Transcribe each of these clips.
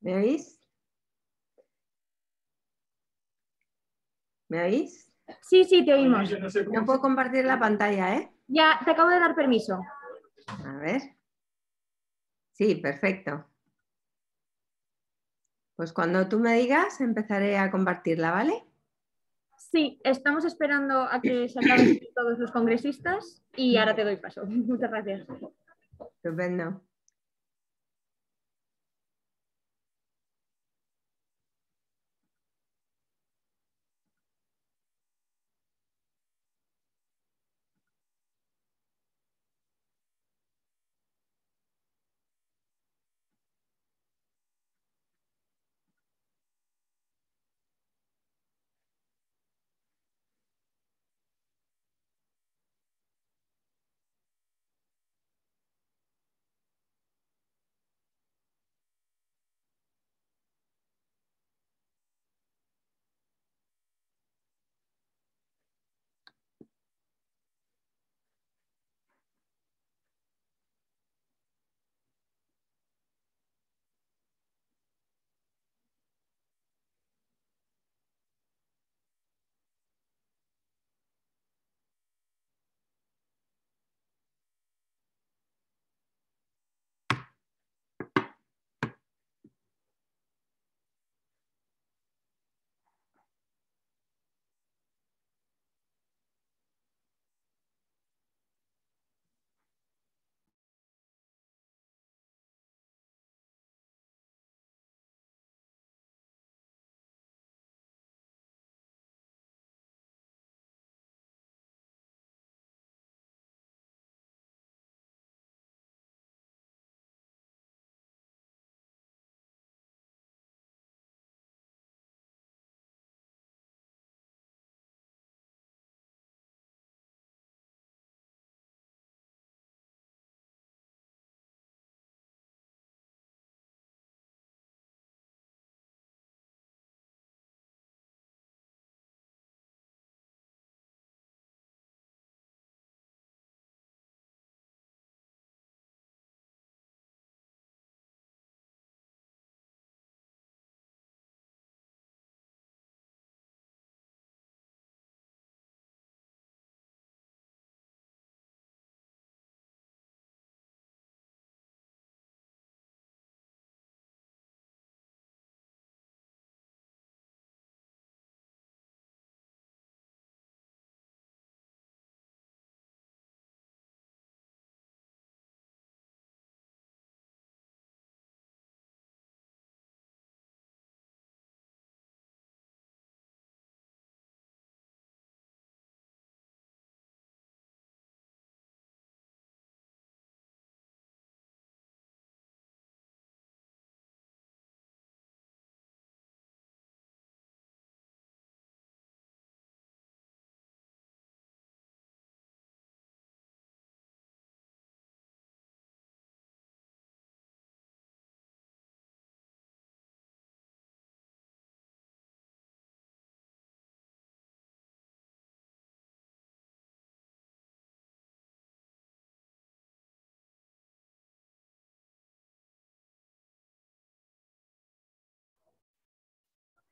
¿Me oís? ¿Me oís? Sí, sí, te oímos. No puedo compartir la ah. pantalla, ¿eh? Ya, te acabo de dar permiso. A ver. Sí, perfecto. Pues cuando tú me digas, empezaré a compartirla, ¿vale? Sí, estamos esperando a que se todos los congresistas y ahora te doy paso. Muchas gracias. Estupendo.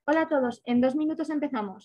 Hola a todos, en dos minutos empezamos.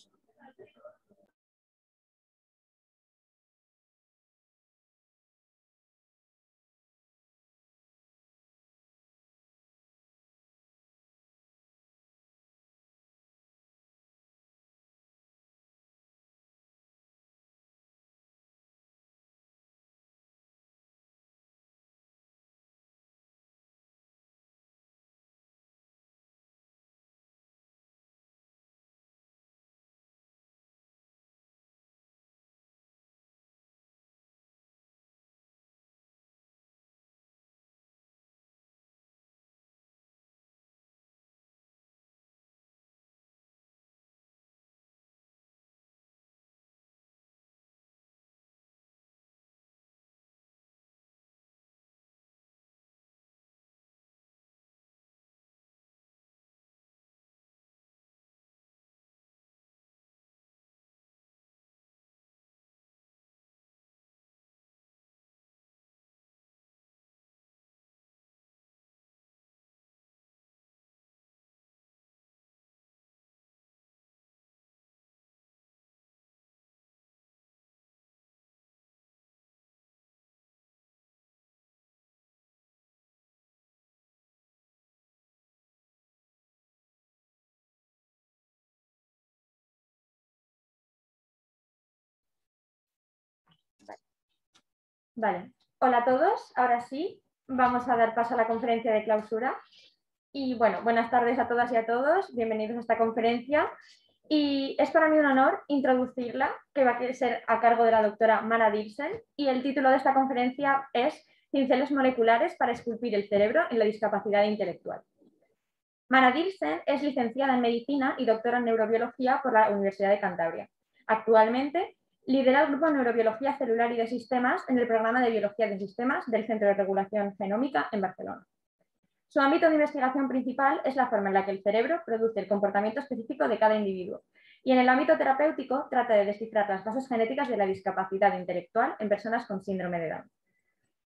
Vale, hola a todos. Ahora sí, vamos a dar paso a la conferencia de clausura. Y bueno, buenas tardes a todas y a todos. Bienvenidos a esta conferencia. Y es para mí un honor introducirla, que va a ser a cargo de la doctora Mara Dirsen. Y el título de esta conferencia es Cinceles moleculares para esculpir el cerebro en la discapacidad intelectual. Mara Dirsen es licenciada en Medicina y doctora en Neurobiología por la Universidad de Cantabria. Actualmente Lidera el grupo de Neurobiología Celular y de Sistemas en el programa de Biología de Sistemas del Centro de Regulación Genómica en Barcelona. Su ámbito de investigación principal es la forma en la que el cerebro produce el comportamiento específico de cada individuo y en el ámbito terapéutico trata de descifrar las bases genéticas de la discapacidad intelectual en personas con síndrome de Down.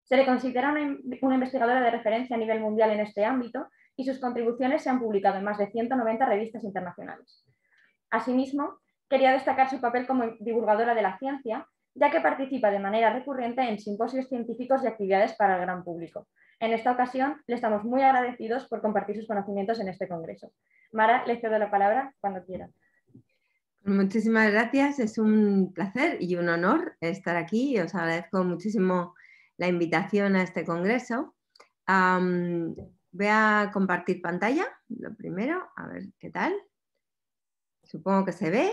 Se le considera una investigadora de referencia a nivel mundial en este ámbito y sus contribuciones se han publicado en más de 190 revistas internacionales. Asimismo, Quería destacar su papel como divulgadora de la ciencia, ya que participa de manera recurrente en simposios científicos y actividades para el gran público. En esta ocasión, le estamos muy agradecidos por compartir sus conocimientos en este congreso. Mara, le cedo la palabra cuando quiera. Muchísimas gracias, es un placer y un honor estar aquí. y Os agradezco muchísimo la invitación a este congreso. voy a compartir pantalla, lo primero, a ver qué tal. Supongo que se ve.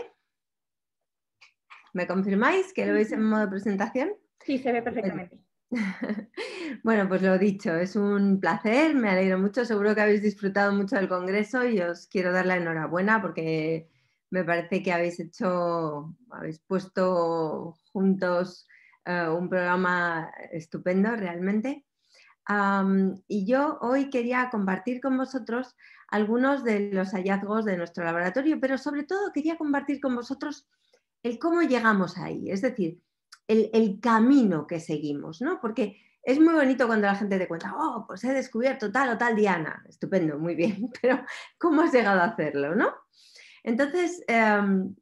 ¿Me confirmáis que lo veis en modo presentación? Sí, se ve perfectamente. Bueno, pues lo dicho, es un placer, me alegro mucho, seguro que habéis disfrutado mucho del Congreso y os quiero dar la enhorabuena porque me parece que habéis hecho, habéis puesto juntos eh, un programa estupendo realmente. y yo hoy quería compartir con vosotros algunos de los hallazgos de nuestro laboratorio, pero sobre todo quería compartir con vosotros el cómo llegamos ahí, es decir, el, camino que seguimos, ¿no? Porque es muy bonito cuando la gente te cuenta, oh, pues he descubierto tal o tal Diana, estupendo, muy bien, pero ¿cómo has llegado a hacerlo, no? Entonces, em,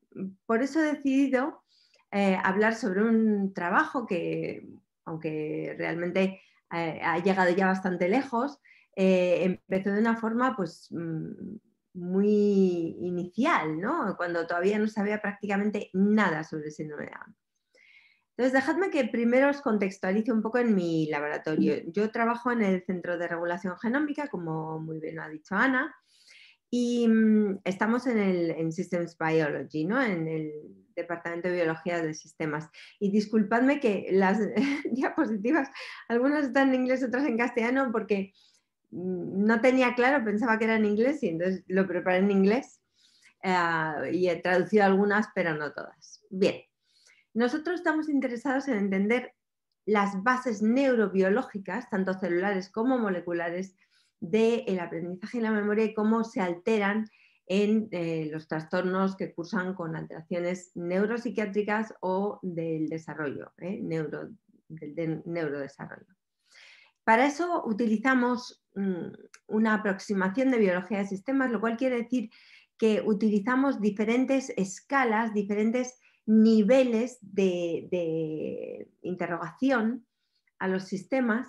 por eso he decidido eh, hablar sobre un trabajo que, aunque realmente eh, ha llegado ya bastante lejos, eh, empezó de una forma pues mm, muy inicial, ¿no? cuando todavía no sabía prácticamente nada sobre síndrome de Entonces, dejadme que primero os contextualice un poco en mi laboratorio. Yo trabajo en el Centro de Regulación Genómica, como muy bien ha dicho Ana, y mm, estamos en el en Systems Biology, ¿no? en el Departamento de Biología de Sistemas. Y disculpadme que las diapositivas, algunas están en inglés, otras en castellano, porque Mm, no tenía claro, pensaba que era en inglés y entonces lo preparé en inglés eh, y he traducido algunas, pero no todas. Bien, nosotros estamos interesados en entender las bases neurobiológicas, tanto celulares como moleculares, del aprendizaje y la memoria y cómo se alteran en eh, los trastornos que cursan con alteraciones neuropsiquiátricas o del desarrollo, ¿eh? del neurodesarrollo. Para eso utilizamos mm, una aproximación de biología de sistemas, lo cual quiere decir que utilizamos diferentes escalas, diferentes niveles de, interrogación a los sistemas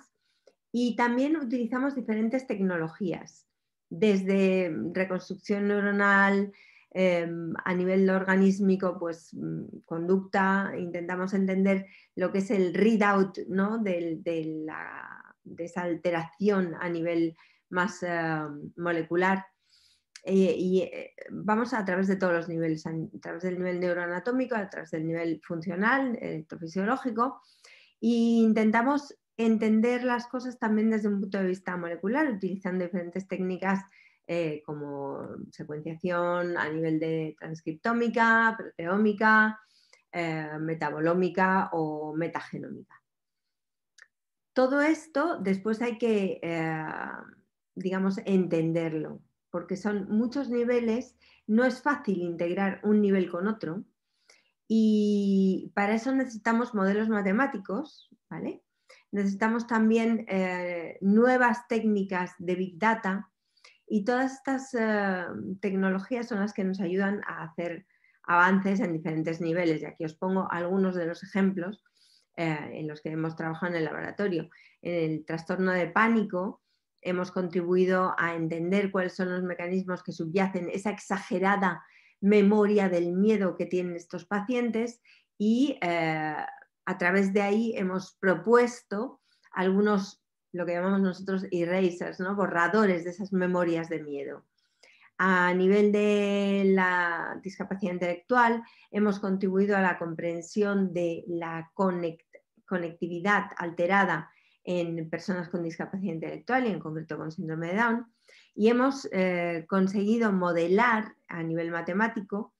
y también utilizamos diferentes tecnologías, desde reconstrucción neuronal em, a nivel organismico, pues mm, conducta, intentamos entender lo que es el readout ¿no? de la de esa alteración a nivel más eh, molecular. Eh, y eh, vamos a, través de todos los niveles, a, través del nivel neuroanatómico, a través del nivel funcional, electrofisiológico, e intentamos entender las cosas también desde un punto de vista molecular, utilizando diferentes técnicas como secuenciación a nivel de transcriptómica, proteómica, metabolómica o metagenómica. Todo esto después hay que, eh, digamos, entenderlo, porque son muchos niveles, no es fácil integrar un nivel con otro y para eso necesitamos modelos matemáticos, Necesitamos también eh, nuevas técnicas de Big Data y todas estas eh, tecnologías son las que nos ayudan a hacer avances en diferentes niveles. Y aquí os pongo algunos de los ejemplos eh, en los que hemos trabajado en el laboratorio. En el trastorno de pánico hemos contribuido a entender cuáles son los mecanismos que subyacen esa exagerada memoria del miedo que tienen estos pacientes y eh, a través de ahí hemos propuesto algunos, lo que llamamos nosotros erasers, borradores de esas memorias de miedo. A nivel de la discapacidad intelectual, hemos contribuido a la comprensión de la conectividad conectividad alterada en personas con discapacidad intelectual y en concreto con síndrome de Down. Y hemos eh, conseguido modelar a nivel matemático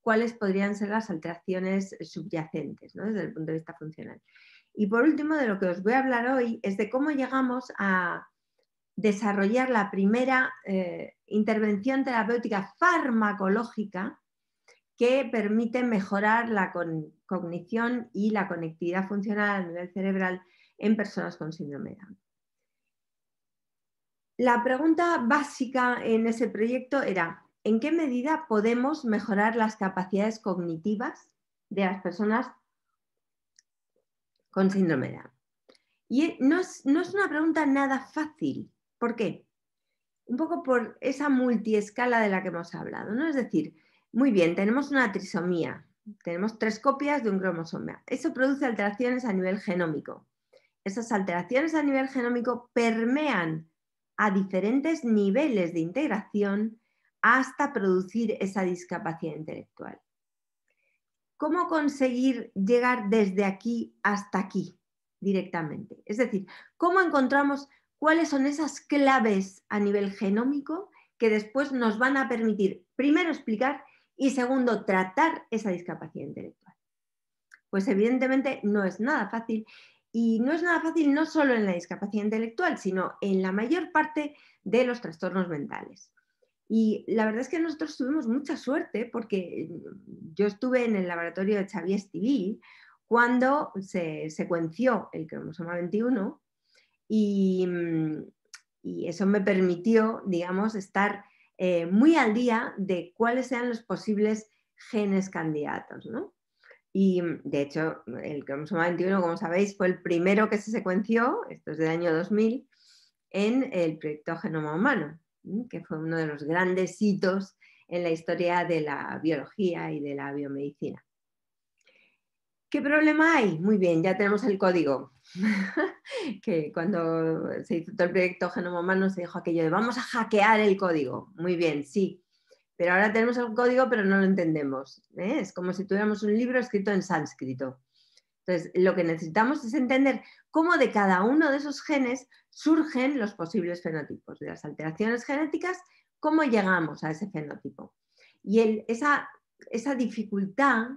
cuáles podrían ser las alteraciones subyacentes desde el punto de vista funcional. Y por último, de lo que os voy a hablar hoy es de cómo llegamos a desarrollar la primera eh, intervención terapéutica farmacológica que permiten mejorar la cognición y la conectividad funcional a nivel cerebral en personas con síndrome de Down. La pregunta básica en ese proyecto era, ¿en qué medida podemos mejorar las capacidades cognitivas de las personas con síndrome de Down? Y no es, no es una pregunta nada fácil. ¿Por qué? Un poco por esa multiescala de la que hemos hablado, ¿no? Es decir, muy bien, tenemos una trisomía. Tenemos tres copias de un cromosoma. Eso produce alteraciones a nivel genómico. Esas alteraciones a nivel genómico permean a diferentes niveles de integración hasta producir esa discapacidad intelectual. ¿Cómo conseguir llegar desde aquí hasta aquí directamente? Es decir, ¿cómo encontramos cuáles son esas claves a nivel genómico que después nos van a permitir primero explicar y segundo, tratar esa discapacidad intelectual. Pues evidentemente no es nada fácil y no es nada fácil no solo en la discapacidad intelectual, sino en la mayor parte de los trastornos mentales. Y la verdad es que nosotros tuvimos mucha suerte porque mm, yo estuve en el laboratorio de Xavier Stibil cuando se secuenció el cromosoma 21 y, mm, y eso me permitió, digamos, estar eh, muy al día de cuáles sean los posibles genes candidatos. Y de hecho, el cromosoma 21, como sabéis, fue el primero que se secuenció, esto es del año 2000, en el proyecto Genoma Humano, que fue uno de los grandes hitos en la historia de la biología y de la biomedicina. ¿Qué problema hay? Muy bien, ya tenemos el código. que cuando se hizo todo el proyecto Genoma Humano se dijo aquello de vamos a hackear el código. Muy bien, sí. Pero ahora tenemos el código, pero no lo entendemos. ¿eh? Es como si tuviéramos un libro escrito en sánscrito. Entonces, lo que necesitamos es entender cómo de cada uno de esos genes surgen los posibles fenotipos, de las alteraciones genéticas, cómo llegamos a ese fenotipo. Y esa, esa dificultad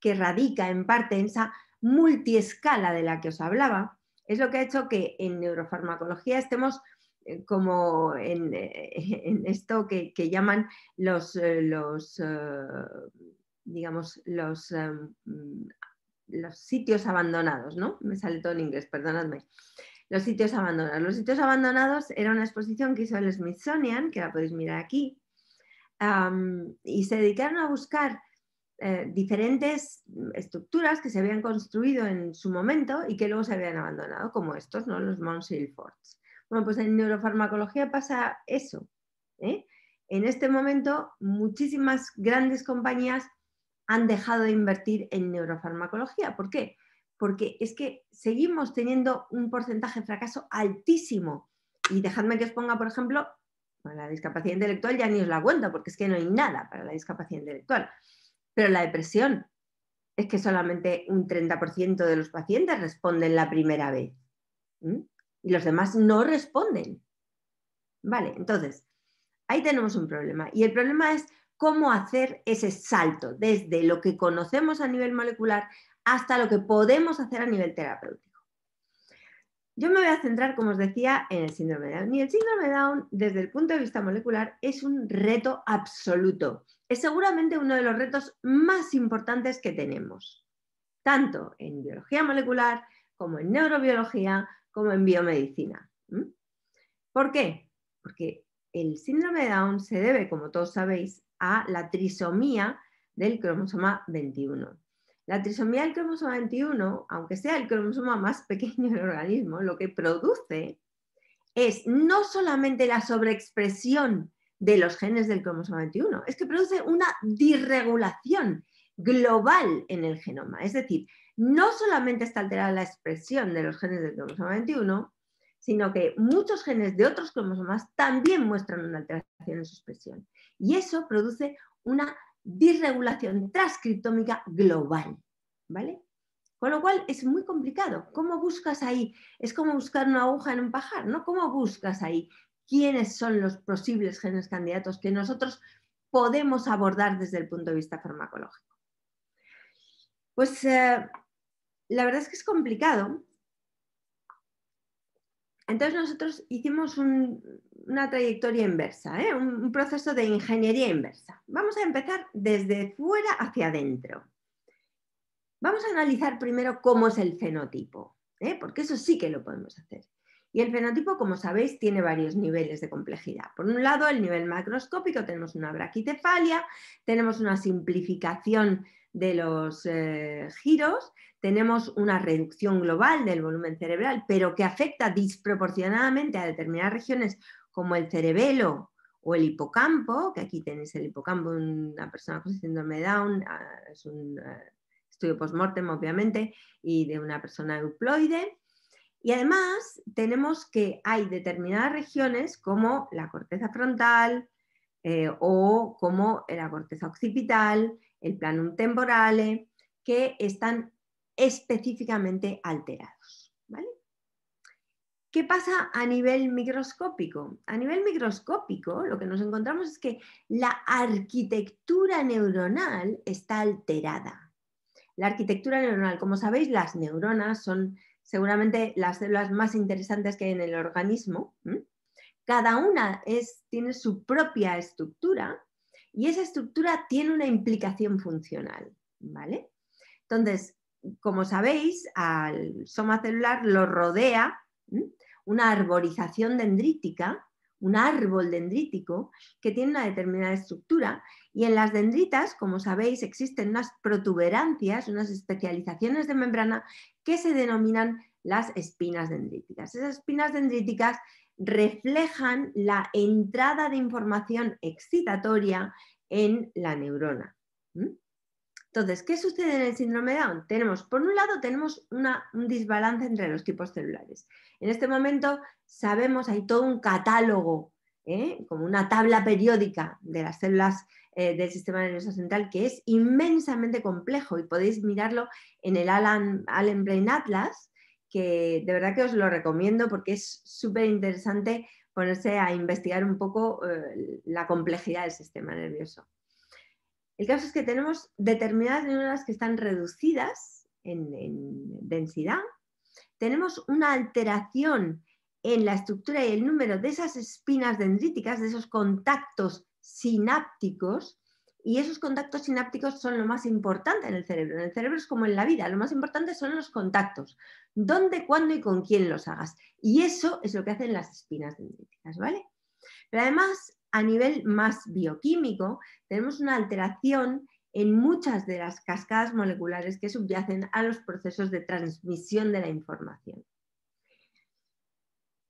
que radica en parte en esa multiescala de la que os hablaba, es lo que ha hecho que en neurofarmacología estemos eh, como eh, en, esto que, llaman los, eh, los digamos, mm, los, sitios abandonados, ¿no? Me sale todo en inglés, perdonadme. Los sitios abandonados. Los sitios abandonados era una exposición que hizo el Smithsonian, que la podéis mirar aquí, y se dedicaron a buscar eh, diferentes estructuras que se habían construido en su momento y que luego se habían abandonado, como estos, ¿no? los Mount forts. Bueno, pues en neurofarmacología pasa eso. ¿eh? En este momento, muchísimas grandes compañías han dejado de invertir en neurofarmacología. ¿Por qué? Porque es que seguimos teniendo un porcentaje de fracaso altísimo. Y dejadme que os ponga, por ejemplo, la discapacidad intelectual ya ni os la cuento, porque es que no hay nada para la discapacidad intelectual. Pero la depresión es que solamente un 30% de los pacientes responden la primera vez y los demás no responden. Vale, entonces, ahí tenemos un problema. Y el problema es cómo hacer ese salto desde lo que conocemos a nivel molecular hasta lo que podemos hacer a nivel terapéutico. Yo me voy a centrar, como os decía, en el síndrome de Down. Y el síndrome de Down, desde el punto de vista molecular, es un reto absoluto es seguramente uno de los retos más importantes que tenemos, tanto en biología molecular como en neurobiología, como en biomedicina. ¿Por qué? Porque el síndrome de Down se debe, como todos sabéis, a la trisomía del cromosoma 21. La trisomía del cromosoma 21, aunque sea el cromosoma más pequeño del organismo, lo que produce es no solamente la sobreexpresión de los genes del cromosoma 21, es que produce una disregulación global en el genoma. Es decir, no solamente está alterada la expresión de los genes del cromosoma 21, sino que muchos genes de otros cromosomas también muestran una alteración en su expresión. Y eso produce una disregulación transcriptómica global. ¿Vale? Con lo cual es muy complicado. ¿Cómo buscas ahí? Es como buscar una aguja en un pajar, ¿no? ¿Cómo buscas ahí quiénes son los posibles genes candidatos que nosotros podemos abordar desde el punto de vista farmacológico. Pues eh, la verdad es que es complicado. Entonces nosotros hicimos una trayectoria inversa, ¿eh? un, proceso de ingeniería inversa. Vamos a empezar desde fuera hacia adentro. Vamos a analizar primero cómo es el fenotipo, ¿eh? porque eso sí que lo podemos hacer. Y el fenotipo, como sabéis, tiene varios niveles de complejidad. Por un lado, el nivel macroscópico, tenemos una braquicefalia, tenemos una simplificación de los eh, giros, tenemos una reducción global del volumen cerebral, pero que afecta desproporcionadamente a determinadas regiones como el cerebelo o el hipocampo, que aquí tenéis el hipocampo, de una persona con síndrome Down, ah, es un eh, estudio postmortem, obviamente, y de una persona euploide, y además tenemos que hay determinadas regiones como la corteza frontal eh, o como la corteza occipital, el planum temporale, que están específicamente alterados. ¿Qué pasa a nivel microscópico? A nivel microscópico lo que nos encontramos es que la arquitectura neuronal está alterada. La arquitectura neuronal, como sabéis, las neuronas son seguramente las células más interesantes que hay en el organismo. Cada una tiene su propia estructura y esa estructura tiene una implicación funcional. ¿vale? Entonces, como sabéis, al soma celular lo rodea una arborización dendrítica, un árbol dendrítico que tiene una determinada estructura y en las dendritas, como sabéis, existen unas protuberancias, unas especializaciones de membrana que se denominan las espinas dendríticas. Esas espinas dendríticas reflejan la entrada de información excitatoria en la neurona. Entonces, ¿qué sucede en el síndrome de Down? Tenemos, por un lado, tenemos un desbalance entre los tipos celulares. En este momento sabemos, hay todo un catálogo, ¿eh? como una tabla periódica de las células eh, del sistema nervioso central, que es inmensamente complejo y podéis mirarlo en el Alan, Allen Brain Atlas, que de verdad que os lo recomiendo porque es súper interesante ponerse a investigar un poco eh, la complejidad del sistema nervioso. El caso es que tenemos determinadas neuronas que están reducidas en densidad, tenemos una alteración en la estructura y el número de esas espinas dendríticas, de esos contactos sinápticos y esos contactos sinápticos son lo más importante en el cerebro. En el cerebro es como en la vida, lo más importante son los contactos. ¿Dónde, cuándo y con quién los hagas? Y eso es lo que hacen las espinas dendríticas, ¿vale? Pero además, a nivel más bioquímico, tenemos una alteración en muchas de las cascadas moleculares que subyacen a los procesos de transmisión de la información.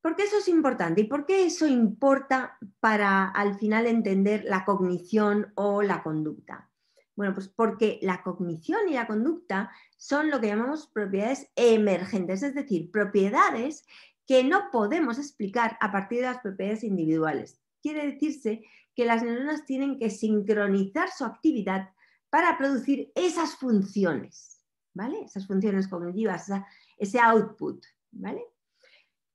¿Por qué eso es importante. ¿Y por qué eso importa para al final entender la cognición o la conducta? Bueno, pues porque la cognición y la conducta son lo que llamamos propiedades emergentes, es decir, propiedades que no podemos explicar a partir de las propiedades individuales. Quiere decirse que las neuronas tienen que sincronizar su actividad para producir esas funciones, ¿vale? Esas funciones cognitivas, ese output, ¿vale?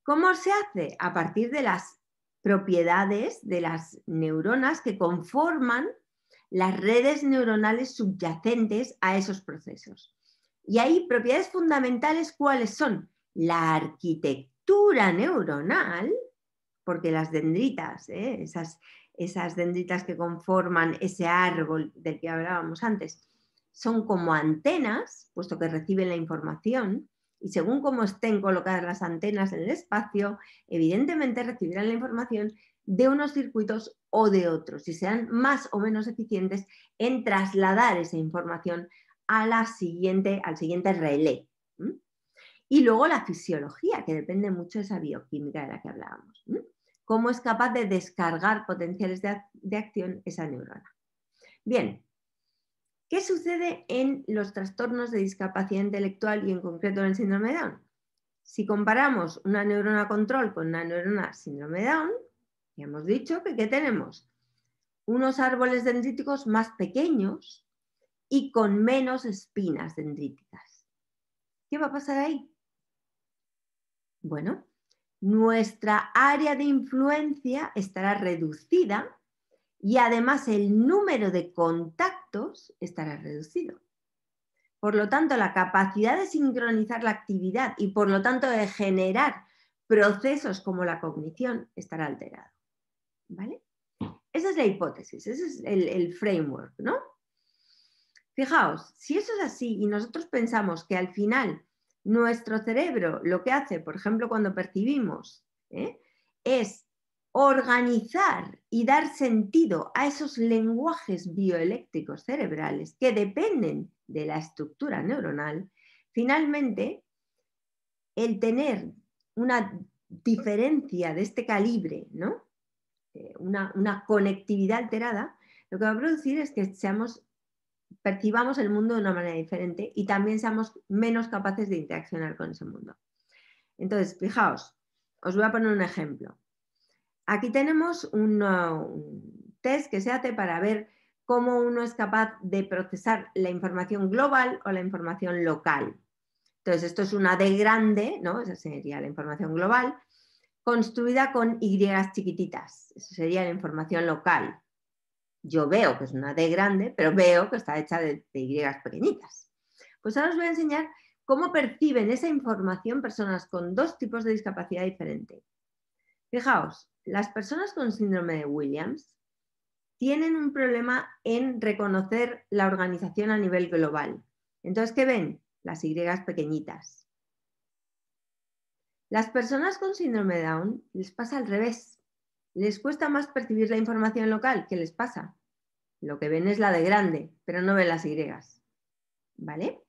¿Cómo se hace? A partir de las propiedades de las neuronas que conforman las redes neuronales subyacentes a esos procesos. Y hay propiedades fundamentales, ¿cuáles son? La arquitectura neuronal, porque las dendritas, ¿eh? esas, esas dendritas que conforman ese árbol del que hablábamos antes, son como antenas, puesto que reciben la información, y según cómo estén colocadas las antenas en el espacio, evidentemente recibirán la información de unos circuitos o de otros y serán más o menos eficientes en trasladar esa información siguiente, al siguiente relé. Y luego la fisiología, que depende mucho de esa bioquímica de la que hablábamos. Cómo es capaz de descargar potenciales de, de acción esa neurona. Bien, ¿Qué sucede en los trastornos de discapacidad intelectual y en concreto en el síndrome de Down? Si comparamos una neurona control con una neurona síndrome de Down, ya hemos dicho que tenemos? Unos árboles dendríticos más pequeños y con menos espinas dendríticas. ¿Qué va a pasar ahí? Bueno, nuestra área de influencia estará reducida y además el número de contactos estará reducido. Por lo tanto, la capacidad de sincronizar la actividad y por lo tanto de generar procesos como la cognición estará alterado. ¿Vale? Esa es la hipótesis, ese es el, framework, ¿no? Fijaos, si eso es así y nosotros pensamos que al final nuestro cerebro lo que hace, por ejemplo, cuando percibimos, ¿eh? es organizar y dar sentido a esos lenguajes bioeléctricos cerebrales que dependen de la estructura neuronal, finalmente el tener una diferencia de este calibre, ¿no? Eh, una, conectividad alterada, lo que va a producir es que percibamos el mundo de una manera diferente y también seamos menos capaces de interaccionar con ese mundo. Entonces, fijaos, os voy a poner un ejemplo. Aquí tenemos un, test que se hace para ver cómo uno es capaz de procesar la información global o la información local. Entonces, esto es una D grande, ¿no? Esa sería la información global, construida con Y chiquititas. Esa sería la información local. Yo veo que es una D grande, pero veo que está hecha de, de Y pequeñitas. Pues ahora os voy a enseñar cómo perciben esa información personas con dos tipos de discapacidad diferente. Fijaos, las personas con síndrome de Williams tienen un problema en reconocer la organización a nivel global. Entonces, ¿qué ven? Las Y pequeñitas. Las personas con síndrome de Down les pasa al revés. Les cuesta más percibir la información local. ¿Qué les pasa? Lo que ven es la de grande, pero no ven las Y. ¿Vale?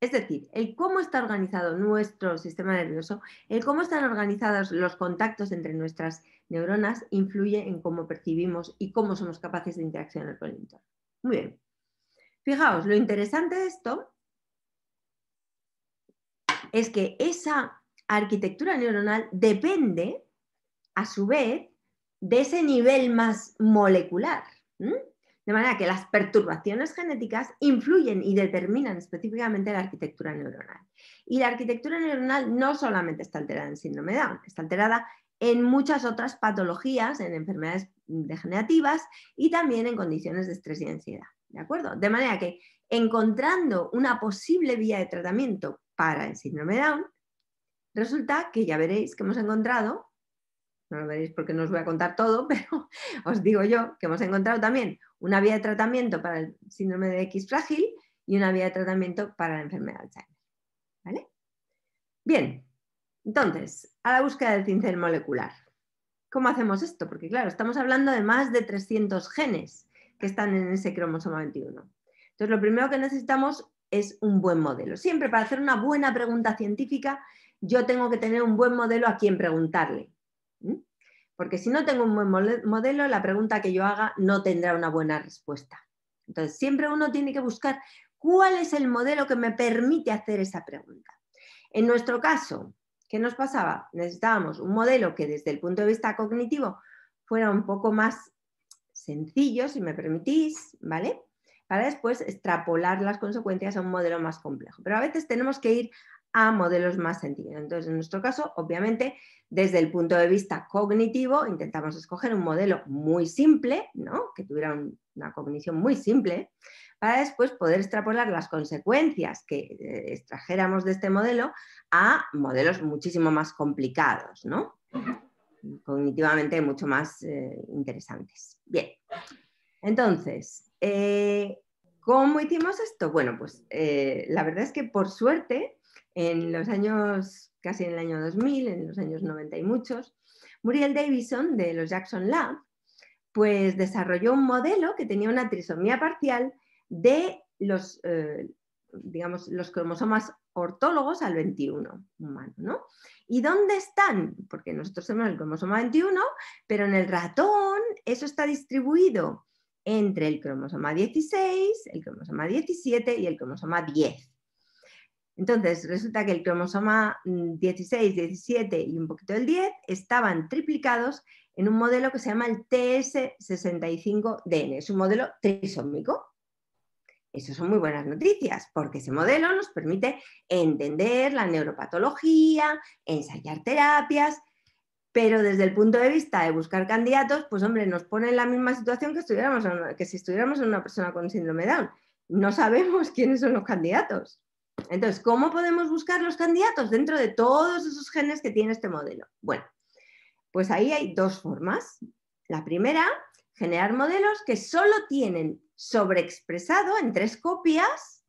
Es decir, el cómo está organizado nuestro sistema nervioso, el cómo están organizados los contactos entre nuestras neuronas, influye en cómo percibimos y cómo somos capaces de interaccionar con el entorno. Muy bien. Fijaos, lo interesante de esto es que esa arquitectura neuronal depende, a su vez, de ese nivel más molecular. De manera que las perturbaciones genéticas influyen y determinan específicamente la arquitectura neuronal. Y la arquitectura neuronal no solamente está alterada en síndrome Down, está alterada en muchas otras patologías, en enfermedades degenerativas y también en condiciones de estrés y ansiedad. ¿De acuerdo? De manera que encontrando una posible vía de tratamiento para el síndrome Down, resulta que ya veréis que hemos encontrado no lo veréis porque no os voy a contar todo, pero os digo yo que hemos encontrado también una vía de tratamiento para el síndrome de X frágil y una vía de tratamiento para la enfermedad de Alzheimer. Bien, entonces, a la búsqueda del cincel molecular. ¿Cómo hacemos esto? Porque claro, estamos hablando de más de 300 genes que están en ese cromosoma 21. Entonces, lo primero que necesitamos es un buen modelo. Siempre para hacer una buena pregunta científica, yo tengo que tener un buen modelo a quien preguntarle. ¿Mm? Porque si no tengo un buen modelo, la pregunta que yo haga no tendrá una buena respuesta. Entonces, siempre uno tiene que buscar cuál es el modelo que me permite hacer esa pregunta. En nuestro caso, ¿qué nos pasaba? Necesitábamos un modelo que desde el punto de vista cognitivo fuera un poco más sencillo, si me permitís, ¿vale? Para después extrapolar las consecuencias a un modelo más complejo. Pero a veces tenemos que ir a modelos más sencillos. Entonces, en nuestro caso, obviamente, desde el punto de vista cognitivo, intentamos escoger un modelo muy simple, ¿no? que tuviera una cognición muy simple, para después poder extrapolar las consecuencias que eh, extrajéramos de este modelo a modelos muchísimo más complicados, ¿no? cognitivamente mucho más eh, interesantes. Bien, entonces, eh, ¿cómo hicimos esto? Bueno, pues la verdad es que por suerte en los años, casi en el año 2000, en los años 90 y muchos, Muriel Davison de los Jackson Lab, pues desarrolló un modelo que tenía una trisomía parcial de los, eh, digamos, los cromosomas ortólogos al 21 humano, ¿no? ¿Y dónde están? Porque nosotros tenemos el cromosoma 21, pero en el ratón eso está distribuido entre el cromosoma 16, el cromosoma 17 y el cromosoma 10. Entonces, resulta que el cromosoma 16, mm, 17 y un poquito el 10 estaban triplicados en un modelo que se llama el TS65DN, es un modelo trisómico. Eso son muy buenas noticias, porque ese modelo nos permite entender la neuropatología, ensayar terapias, pero desde el punto de vista de buscar candidatos, pues hombre, nos pone en la misma situación que, estuviéramos que si estuviéramos en una persona con síndrome Down. No sabemos quiénes son los candidatos. Entonces, ¿cómo podemos buscar los candidatos dentro de todos esos genes que tiene este modelo? Bueno, pues ahí hay dos formas. La primera, generar modelos que solo tienen sobreexpresado en tres copias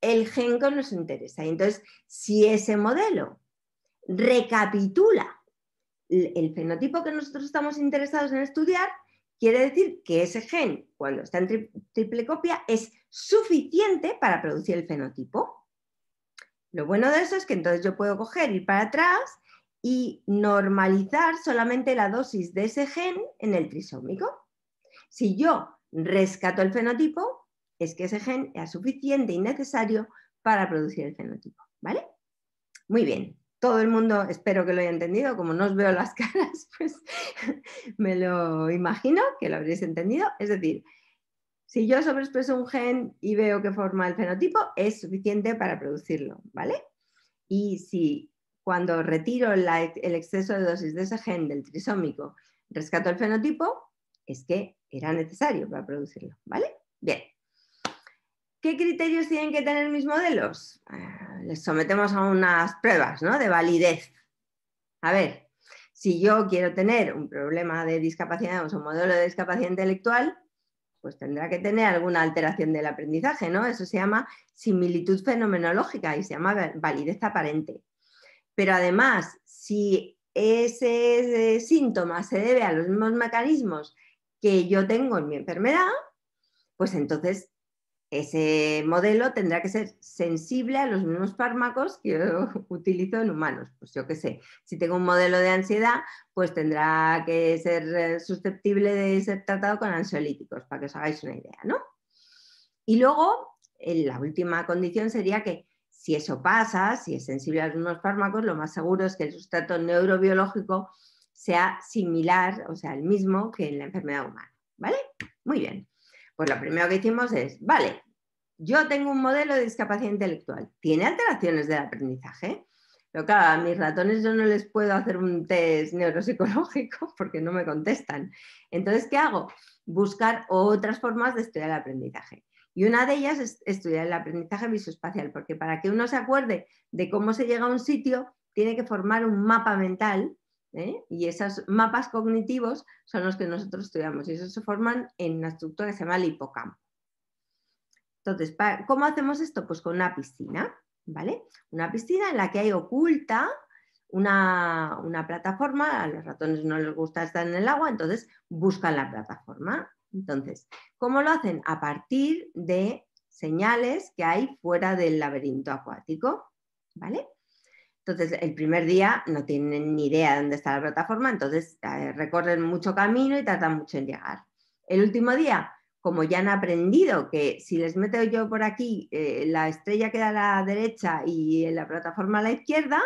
el gen que nos interesa. Y entonces, si ese modelo recapitula el fenotipo que nosotros estamos interesados en estudiar, quiere decir que ese gen, cuando está en triple copia, es suficiente para producir el fenotipo. Lo bueno de eso es que entonces yo puedo coger, ir para atrás y normalizar solamente la dosis de ese gen en el trisómico. Si yo rescato el fenotipo, es que ese gen es suficiente y necesario para producir el fenotipo. ¿Vale? Muy bien. Todo el mundo, espero que lo haya entendido, como no os veo las caras, pues me lo imagino que lo habréis entendido. Es decir, si yo sobreexpreso un gen y veo que forma el fenotipo, es suficiente para producirlo, ¿vale? Y si cuando retiro el exceso de dosis de ese gen del trisómico, rescato el fenotipo, es que era necesario para producirlo, ¿vale? Bien. ¿Qué criterios tienen que tener mis modelos? Ah, les sometemos a unas pruebas ¿no? de validez. A ver, si yo quiero tener un problema de discapacidad o un modelo de discapacidad intelectual, pues tendrá que tener alguna alteración del aprendizaje, ¿no? Eso se llama similitud fenomenológica y se llama validez aparente. Pero además, si ese, síntoma se debe a los mismos mecanismos que yo tengo en mi enfermedad, pues entonces ese modelo tendrá que ser sensible a los mismos fármacos que yo utilizo en humanos. Pues yo qué sé, si tengo un modelo de ansiedad, pues tendrá que ser susceptible de ser tratado con ansiolíticos, para que os hagáis una idea, ¿no? Y luego, la última condición sería que si eso pasa, si es sensible a algunos fármacos, lo más seguro es que el sustrato neurobiológico sea similar, o sea, el mismo que en la enfermedad humana. ¿Vale? Muy bien. Pues lo primero que hicimos es, vale, yo tengo un modelo de discapacidad intelectual, ¿tiene alteraciones del aprendizaje? Pero que a mis ratones yo no les puedo hacer un test neuropsicológico porque no me contestan. Entonces, ¿qué hago? Buscar otras formas de estudiar el aprendizaje. Y una de ellas es estudiar el aprendizaje visoespacial, porque para que uno se acuerde de cómo se llega a un sitio, tiene que formar un mapa mental ¿eh? Y esos mapas cognitivos son los que nosotros estudiamos y esos se forman en una estructura que se llama el hipocampo. Entonces, ¿cómo hacemos esto? Pues con una piscina, ¿vale? Una piscina en la que hay oculta una, una, plataforma, a los ratones no les gusta estar en el agua, entonces buscan la plataforma. Entonces, ¿cómo lo hacen? A partir de señales que hay fuera del laberinto acuático, ¿vale? Entonces, el primer día no tienen ni idea de dónde está la plataforma, entonces eh, recorren mucho camino y tardan mucho en llegar. El último día, como ya han aprendido que si les meto yo por aquí, eh, la estrella queda a la derecha y la plataforma a la izquierda,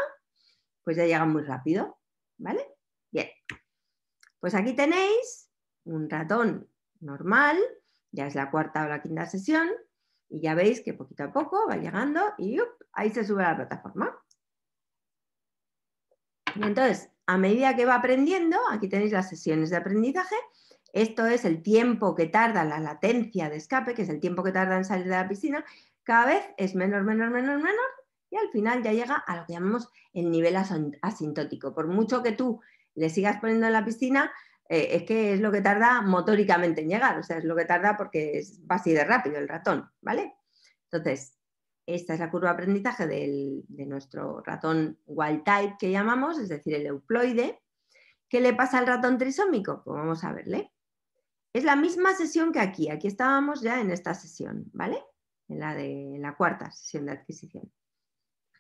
pues ya llegan muy rápido, ¿vale? Bien. Pues aquí tenéis un ratón normal, ya es la cuarta o la quinta sesión, y ya veis que poquito a poco va llegando y ahí se sube a la plataforma. Entonces, a medida que va aprendiendo, aquí tenéis las sesiones de aprendizaje, esto es el tiempo que tarda la latencia de escape, que es el tiempo que tarda en salir de la piscina, cada vez es menor, menor, menor, menor, y al final ya llega a lo que llamamos el nivel asintótico. Por mucho que tú le sigas poniendo en la piscina, eh, es que es lo que tarda motóricamente en llegar, o sea, es lo que tarda porque va así de rápido el ratón, ¿vale? Entonces, esta es la curva de aprendizaje de nuestro ratón wild type que llamamos, es decir, el euploide. ¿Qué le pasa al ratón trisómico? Pues vamos a verle. Es la misma sesión que aquí. Aquí estábamos ya en esta sesión, ¿vale? En la, de, la cuarta sesión de adquisición.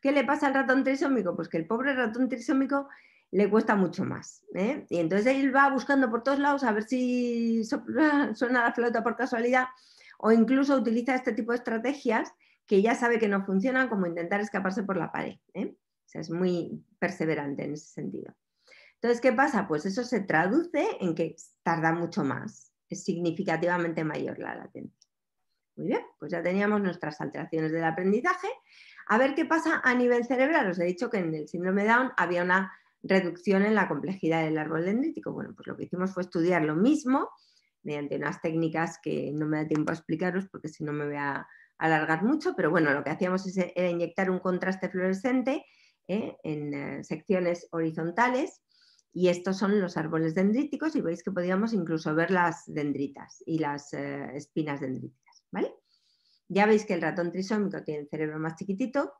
¿Qué le pasa al ratón trisómico? Pues que el pobre ratón trisómico le cuesta mucho más. ¿eh? Y entonces él va buscando por todos lados a ver si suena la flauta por casualidad o incluso utiliza este tipo de estrategias que ya sabe que no funciona, como intentar escaparse por la pared. ¿eh? O sea, es muy perseverante en ese sentido. Entonces, ¿qué pasa? Pues eso se traduce en que tarda mucho más, es significativamente mayor la latencia. Muy bien, pues ya teníamos nuestras alteraciones del aprendizaje. A ver qué pasa a nivel cerebral. Os he dicho que en el síndrome Down había una reducción en la complejidad del árbol dendrítico. Bueno, pues lo que hicimos fue estudiar lo mismo mediante unas técnicas que no me da tiempo a explicaros porque si no me voy a alargar mucho, pero bueno, lo que hacíamos eh, era inyectar un contraste fluorescente eh, en eh, secciones horizontales y estos son los árboles dendríticos y veis que podíamos incluso ver las dendritas y las espinas dendríticas, ¿vale? Ya veis que el ratón trisómico tiene el cerebro más chiquitito,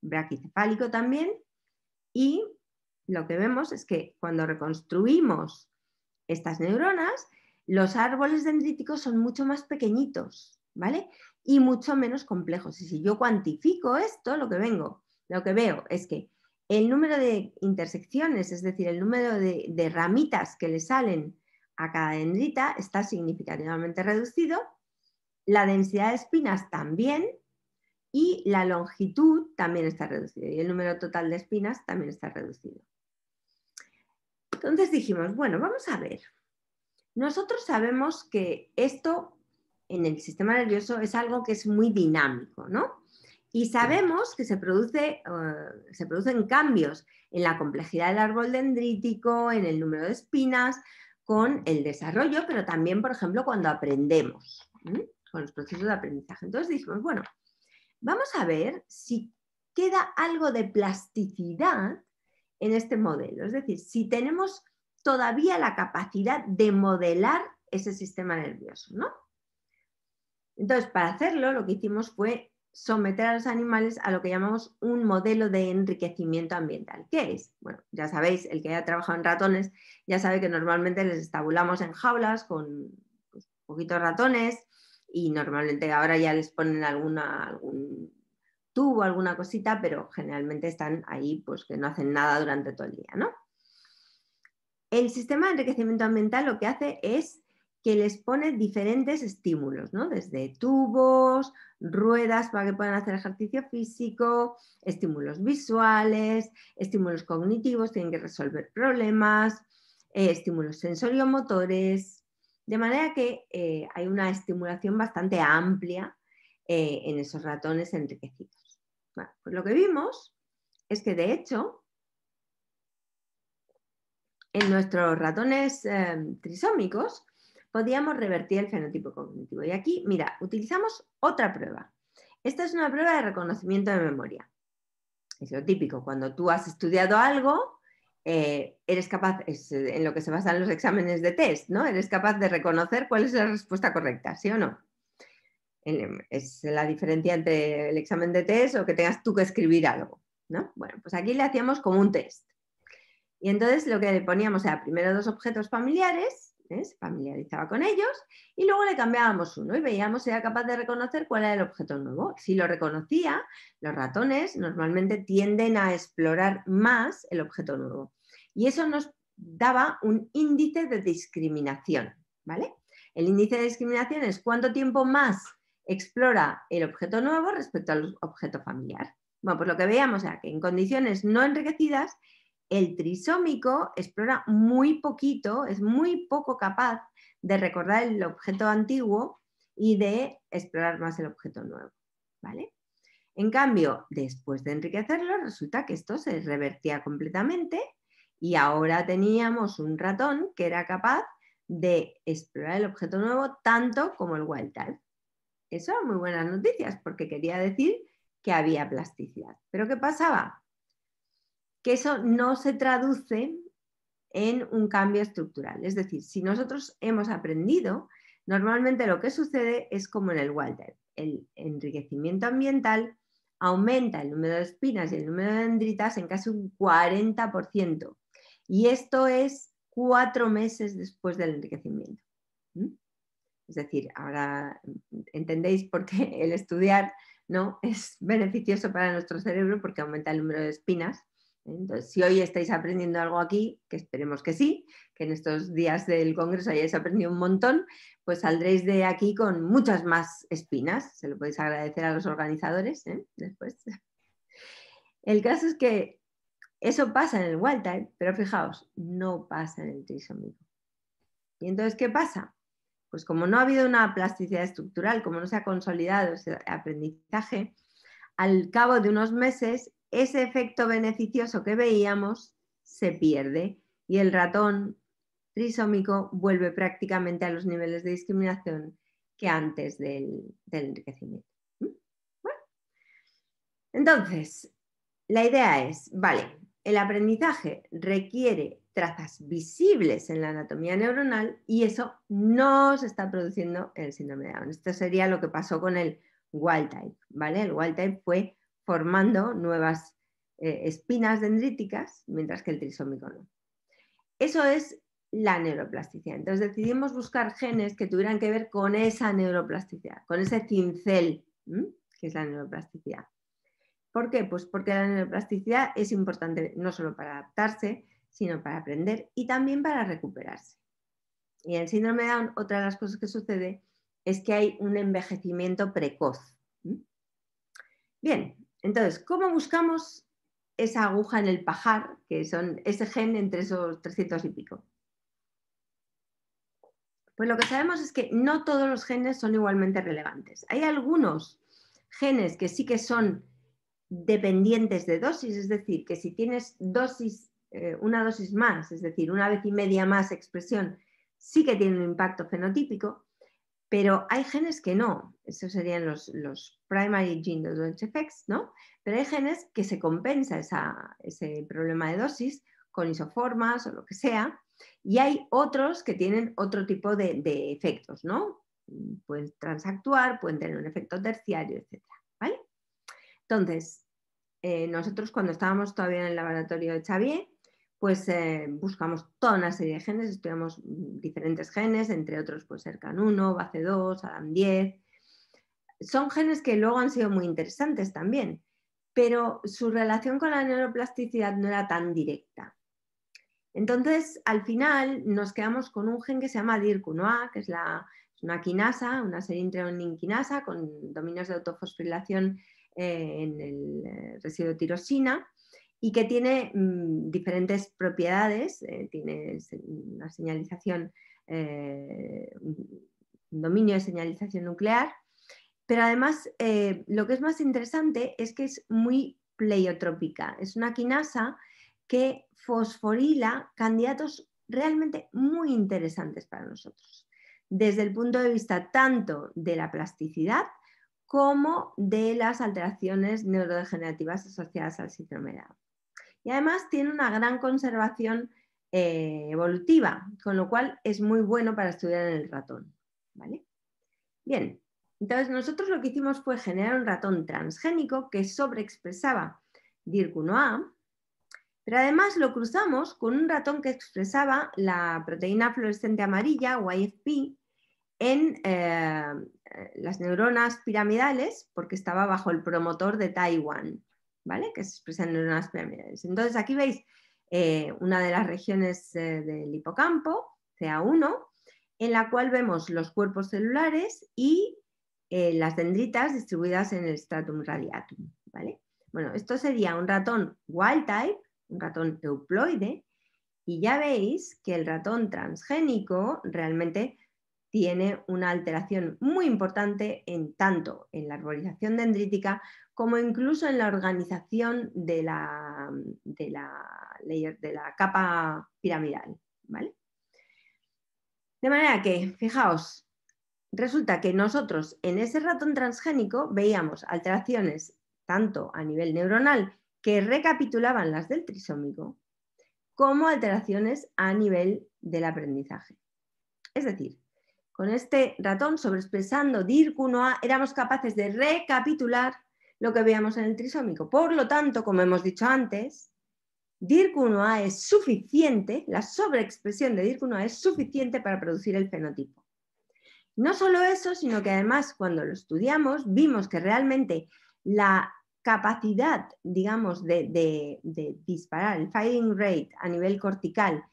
braquicefálico también, y lo que vemos es que cuando reconstruimos estas neuronas, los árboles dendríticos son mucho más pequeñitos, ¿vale? Y mucho menos complejos. Y si yo cuantifico esto, lo que vengo, lo que veo es que el número de intersecciones, es decir, el número de, de ramitas que le salen a cada dendrita está significativamente reducido, la densidad de espinas también y la longitud también está reducida y el número total de espinas también está reducido. Entonces dijimos, bueno, vamos a ver. Nosotros sabemos que esto en el sistema nervioso es algo que es muy dinámico, ¿no? Y sabemos que se, produce, eh, se producen cambios en la complejidad del árbol dendrítico, en el número de espinas, con el desarrollo, pero también, por ejemplo, cuando aprendemos, con los procesos de aprendizaje. Entonces dijimos, bueno, vamos a ver si queda algo de plasticidad en este modelo, es decir, si tenemos todavía la capacidad de modelar ese sistema nervioso, ¿no? Entonces, para hacerlo, lo que hicimos fue someter a los animales a lo que llamamos un modelo de enriquecimiento ambiental. ¿Qué es? Bueno, ya sabéis, el que haya trabajado en ratones ya sabe que normalmente les estabulamos en jaulas con pues, poquitos ratones y normalmente ahora ya les ponen alguna, algún tubo, alguna cosita, pero generalmente están ahí pues que no hacen nada durante todo el día, ¿no? El sistema de enriquecimiento ambiental lo que hace es que les pone diferentes estímulos, ¿no? Desde tubos, ruedas para que puedan hacer ejercicio físico, estímulos visuales, estímulos cognitivos, tienen que resolver problemas, eh, estímulos sensoriomotores, de manera que eh, hay una estimulación bastante amplia eh, en esos ratones enriquecidos. Pues lo que vimos es que de hecho en nuestros ratones trisómicos podíamos revertir el fenotipo cognitivo. Y aquí, mira, utilizamos otra prueba. Esta es una prueba de reconocimiento de memoria. Es lo típico, cuando tú has estudiado algo, eh, eres capaz, es eh, en lo que se basan los exámenes de test, ¿no? Eres capaz de reconocer cuál es la respuesta correcta, ¿sí o no? Es la diferencia entre el examen de test o que tengas tú que escribir algo, ¿no? Bueno, pues aquí le hacíamos como un test. Y entonces lo que le poníamos era primero dos objetos familiares se familiarizaba con ellos y luego le cambiábamos uno y veíamos si era capaz de reconocer cuál era el objeto nuevo. Si lo reconocía, los ratones normalmente tienden a explorar más el objeto nuevo y eso nos daba un índice de discriminación, ¿vale? El índice de discriminación es cuánto tiempo más explora el objeto nuevo respecto al objeto familiar. Bueno, pues lo que veíamos era que en condiciones no enriquecidas el trisómico explora muy poquito, es muy poco capaz de recordar el objeto antiguo y de explorar más el objeto nuevo. ¿vale? En cambio, después de enriquecerlo, resulta que esto se revertía completamente y ahora teníamos un ratón que era capaz de explorar el objeto nuevo tanto como el wild Eso Eso muy buenas noticias porque quería decir que había plasticidad. Pero ¿qué pasaba? eso no se traduce en un cambio estructural. Es decir, si nosotros hemos aprendido, normalmente lo que sucede es como en el Walter. El enriquecimiento ambiental aumenta el número de espinas y el número de dendritas en casi un 40%. Y esto es cuatro meses después del enriquecimiento. ¿Mm? Es decir, ahora entendéis por qué el estudiar ¿no? es beneficioso para nuestro cerebro porque aumenta el número de espinas entonces, si hoy estáis aprendiendo algo aquí, que esperemos que sí, que en estos días del Congreso hayáis aprendido un montón, pues saldréis de aquí con muchas más espinas. Se lo podéis agradecer a los organizadores ¿eh? después. El caso es que eso pasa en el wild type, pero fijaos, no pasa en el amigo. ¿Y entonces qué pasa? Pues como no ha habido una plasticidad estructural, como no se ha consolidado ese aprendizaje, al cabo de unos meses ese efecto beneficioso que veíamos se pierde y el ratón trisómico vuelve prácticamente a los niveles de discriminación que antes del, enriquecimiento. ¿Mm? Entonces, la idea es, vale, el aprendizaje requiere trazas visibles en la anatomía neuronal y eso no se está produciendo en el síndrome de Down. Esto sería lo que pasó con el wild type, ¿vale? El wild type fue formando nuevas eh, espinas dendríticas, mientras que el trisómico no. Eso es la neuroplasticidad. Entonces decidimos buscar genes que tuvieran que ver con esa neuroplasticidad, con ese cincel que es la neuroplasticidad. ¿Por qué? Pues porque la neuroplasticidad es importante no solo para adaptarse, sino para aprender y también para recuperarse. Y en el síndrome de Down, otra de las cosas que sucede es que hay un envejecimiento precoz. Bien, entonces, ¿cómo buscamos esa aguja en el pajar, que son ese gen entre esos 300 y pico? Pues lo que sabemos es que no todos los genes son igualmente relevantes. Hay algunos genes que sí que son dependientes de dosis, es decir, que si tienes dosis, eh, una dosis más, es decir, una vez y media más expresión, sí que tiene un impacto fenotípico, pero hay genes que no, esos serían los, los primary gene dose effects, ¿no? Pero hay genes que se compensa ese problema de dosis con isoformas o lo que sea, y hay otros que tienen otro tipo de, de efectos, ¿no? Pueden transactuar, pueden tener un efecto terciario, etc. ¿vale? Entonces, eh, nosotros cuando estábamos todavía en el laboratorio de Xavier, pues eh, buscamos toda una serie de genes, estudiamos mm, diferentes genes, entre otros pues ERCAN1, BACE2, ADAM10. Son genes que luego han sido muy interesantes también, pero su relación con la neuroplasticidad no era tan directa. Entonces, al final nos quedamos con un gen que se llama DIRCUNOA, que es, una quinasa, una serie quinasa con dominios de autofosfilación eh, en el eh, residuo de tirosina y que tiene mm, diferentes propiedades, eh, tiene señalización, eh, un dominio de señalización nuclear, pero además eh, lo que es más interesante es que es muy pleiotrópica, es una quinasa que fosforila candidatos realmente muy interesantes para nosotros, desde el punto de vista tanto de la plasticidad como de las alteraciones neurodegenerativas asociadas al síndrome de Down y además tiene una gran conservación eh, evolutiva, con lo cual es muy bueno para estudiar en el ratón. ¿vale? Bien, entonces nosotros lo que hicimos fue generar un ratón transgénico que sobreexpresaba DIRC1A, pero además lo cruzamos con un ratón que expresaba la proteína fluorescente amarilla o en eh, eh, las neuronas piramidales porque estaba bajo el promotor de Taiwan. Que se expresan pues, en unas piramidales. Entonces aquí veis eh, una de las regiones eh, del hipocampo, CA1, en la cual vemos los cuerpos celulares y eh, las dendritas distribuidas en el stratum radiatum, ¿vale? Bueno, esto sería un ratón wild type, un ratón euploide, y ya veis que el ratón transgénico realmente tiene una alteración muy importante en tanto en la arborización dendrítica como incluso en la organización de la, capa piramidal. De manera que, fijaos, resulta que nosotros en ese ratón transgénico veíamos alteraciones tanto a nivel neuronal que recapitulaban las del trisómico, como alteraciones a nivel del aprendizaje. Es decir, con este ratón sobreexpresando dir 1a éramos capaces de recapitular lo que veíamos en el trisómico. Por lo tanto, como hemos dicho antes, dir 1 es suficiente, la sobreexpresión de dir 1a es suficiente para producir el fenotipo. No solo eso, sino que además cuando lo estudiamos vimos que realmente la capacidad, digamos, de, de disparar el firing rate a nivel cortical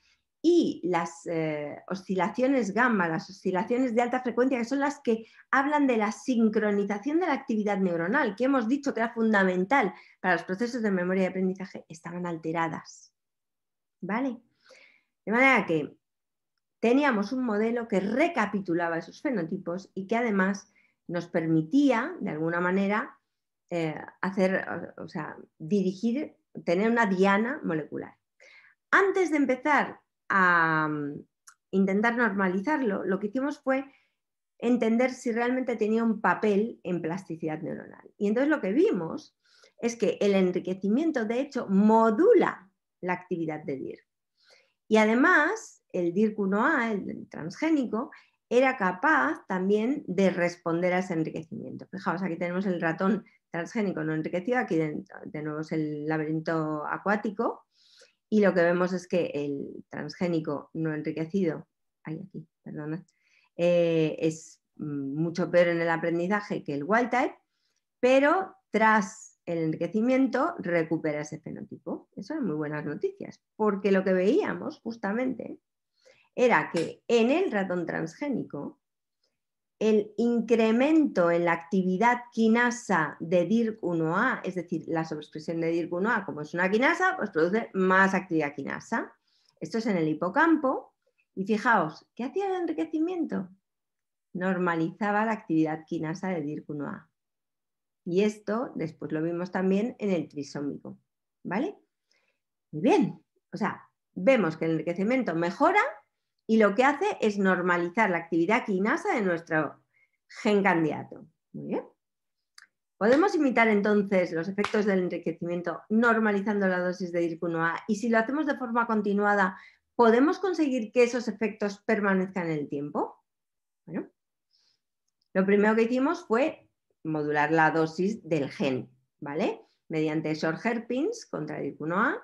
y las eh, oscilaciones gamma, las oscilaciones de alta frecuencia, que son las que hablan de la sincronización de la actividad neuronal, que hemos dicho que era fundamental para los procesos de memoria y aprendizaje, estaban alteradas. ¿Vale? De manera que teníamos un modelo que recapitulaba esos fenotipos y que además nos permitía, de alguna manera, eh, hacer, o sea, dirigir, tener una diana molecular. Antes de empezar a mm, intentar normalizarlo, lo que hicimos fue entender si realmente tenía un papel en plasticidad neuronal. Y entonces lo que vimos es que el enriquecimiento, de hecho, modula la actividad de DIR. Y además, el Dir 1 a el transgénico, era capaz también de responder a ese enriquecimiento. Fijaos, aquí tenemos el ratón transgénico no enriquecido, aquí de, nuevo es el laberinto acuático, y lo que vemos es que el transgénico no enriquecido, aquí, perdona, eh, es mucho peor en el aprendizaje que el wild type, pero tras el enriquecimiento recupera ese fenotipo. Eso es muy buenas noticias, porque lo que veíamos justamente era que en el ratón transgénico el incremento en la actividad quinasa de DIRC1A, es decir, la sobreexpresión de DIRC1A, como es una quinasa, pues produce más actividad quinasa. Esto es en el hipocampo. Y fijaos, ¿qué hacía el enriquecimiento? Normalizaba la actividad quinasa de DIRC1A. Y esto después lo vimos también en el trisómico. ¿Vale? Muy bien. O sea, vemos que el enriquecimiento mejora y lo que hace es normalizar la actividad quinasa de nuestro gen candidato. Muy bien. Podemos imitar entonces los efectos del enriquecimiento normalizando la dosis de DIRC1A y si lo hacemos de forma continuada, ¿podemos conseguir que esos efectos permanezcan en el tiempo? Bueno, lo primero que hicimos fue modular la dosis del gen, ¿vale? Mediante short herpins contra DIRC1A.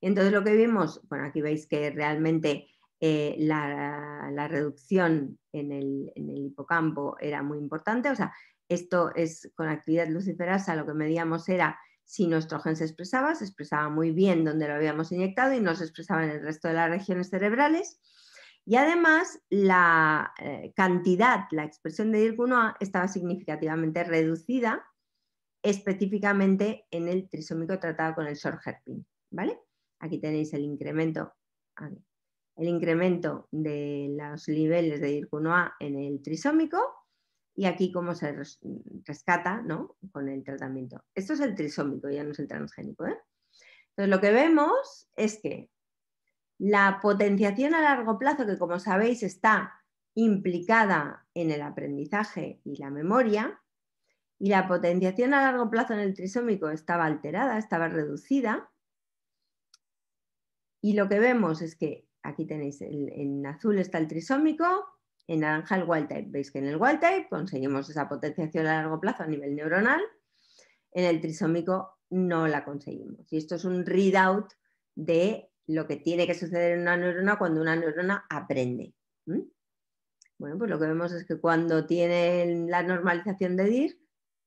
Entonces lo que vimos, bueno, aquí veis que realmente eh, la, reducción en el, hipocampo era muy importante. O sea, esto es con actividad luciferasa, lo que medíamos era si nuestro gen se expresaba, se expresaba muy bien donde lo habíamos inyectado y no se expresaba en el resto de las regiones cerebrales. Y además la eh, cantidad, la expresión de DIRC1A estaba significativamente reducida específicamente en el trisómico tratado con el short ¿vale? Aquí tenéis el incremento el incremento de los niveles de 1 A en el trisómico y aquí cómo se rescata ¿no? con el tratamiento. Esto es el trisómico, ya no es el transgénico. ¿eh? Entonces lo que vemos es que la potenciación a largo plazo, que como sabéis está implicada en el aprendizaje y la memoria, y la potenciación a largo plazo en el trisómico estaba alterada, estaba reducida, y lo que vemos es que Aquí tenéis, en azul está el trisómico, en naranja el wild type. Veis que en el wild type conseguimos esa potenciación a largo plazo a nivel neuronal, en el trisómico no la conseguimos. Y esto es un readout de lo que tiene que suceder en una neurona cuando una neurona aprende. Bueno, pues lo que vemos es que cuando tienen la normalización de DIR,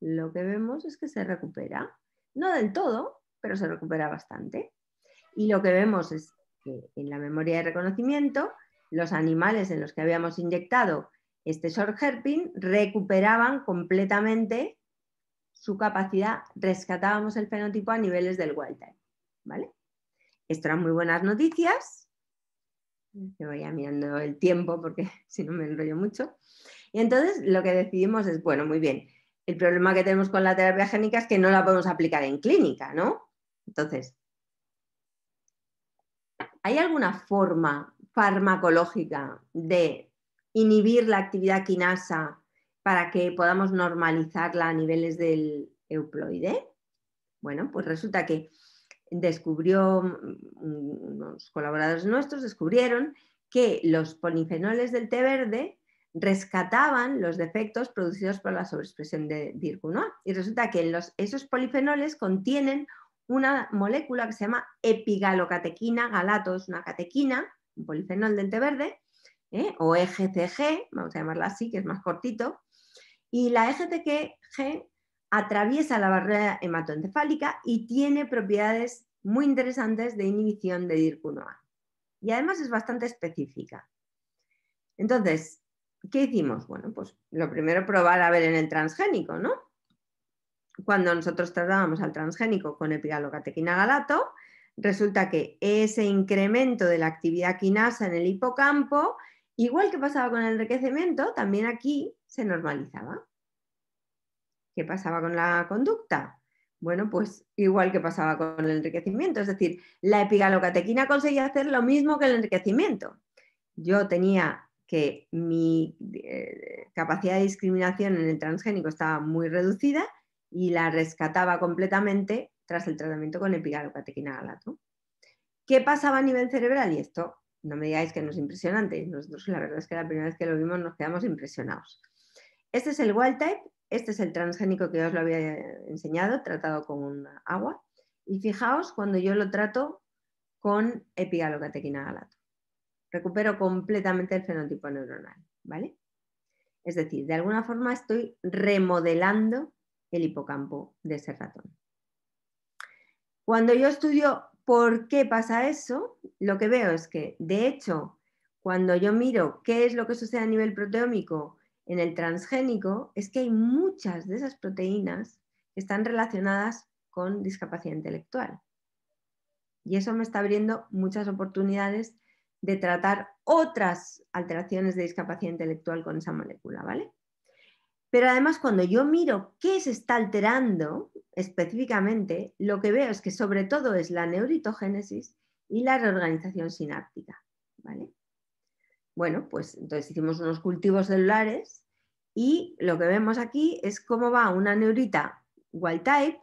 lo que vemos es que se recupera. No del todo, pero se recupera bastante. Y lo que vemos es en la memoria de reconocimiento los animales en los que habíamos inyectado este short herpin recuperaban completamente su capacidad, rescatábamos el fenotipo a niveles del wild type. ¿vale? Esto eran muy buenas noticias. Me voy a mirando el tiempo porque si no me enrollo mucho. Y entonces lo que decidimos es, bueno, muy bien, el problema que tenemos con la terapia génica es que no la podemos aplicar en clínica, ¿no? Entonces, ¿hay alguna forma farmacológica de inhibir la actividad quinasa para que podamos normalizarla a niveles del euploide? Bueno, pues resulta que descubrió, mm, mm, unos colaboradores nuestros descubrieron que los polifenoles del té verde rescataban los defectos producidos por la sobreexpresión de dircu Y resulta que los, esos polifenoles contienen una molécula que se llama epigalocatequina galato, es una catequina, un polifenol del verde, ¿eh? o EGCG, vamos a llamarla así, que es más cortito, y la EGCG atraviesa la barrera hematoencefálica y tiene propiedades muy interesantes de inhibición de DIRC1A. Y además es bastante específica. Entonces, ¿qué hicimos? Bueno, pues lo primero probar a ver en el transgénico, ¿no? cuando nosotros tratábamos al transgénico con epigalocatequina galato, resulta que ese incremento de la actividad quinasa en el hipocampo, igual que pasaba con el enriquecimiento, también aquí se normalizaba. ¿Qué pasaba con la conducta? Bueno, pues igual que pasaba con el enriquecimiento, es decir, la epigalocatequina conseguía hacer lo mismo que el enriquecimiento. Yo tenía que mi eh, capacidad de discriminación en el transgénico estaba muy reducida y la rescataba completamente tras el tratamiento con epigalocatequina galato. ¿Qué pasaba a nivel cerebral? Y esto no me digáis que no es impresionante, nosotros la verdad es que la primera vez que lo vimos nos quedamos impresionados. Este es el wild type, este es el transgénico que os lo había enseñado, tratado con agua. Y fijaos cuando yo lo trato con epigalocatequina galato. Recupero completamente el fenotipo neuronal, ¿vale? Es decir, de alguna forma estoy remodelando el hipocampo de ese ratón. Cuando yo estudio por qué pasa eso, lo que veo es que, de hecho, cuando yo miro qué es lo que sucede a nivel proteómico en el transgénico, es que hay muchas de esas proteínas que están relacionadas con discapacidad intelectual. Y eso me está abriendo muchas oportunidades de tratar otras alteraciones de discapacidad intelectual con esa molécula, ¿vale? Pero además cuando yo miro qué se está alterando específicamente, lo que veo es que sobre todo es la neuritogénesis y la reorganización sináptica. ¿vale? Bueno, pues entonces hicimos unos cultivos celulares y lo que vemos aquí es cómo va una neurita wild type,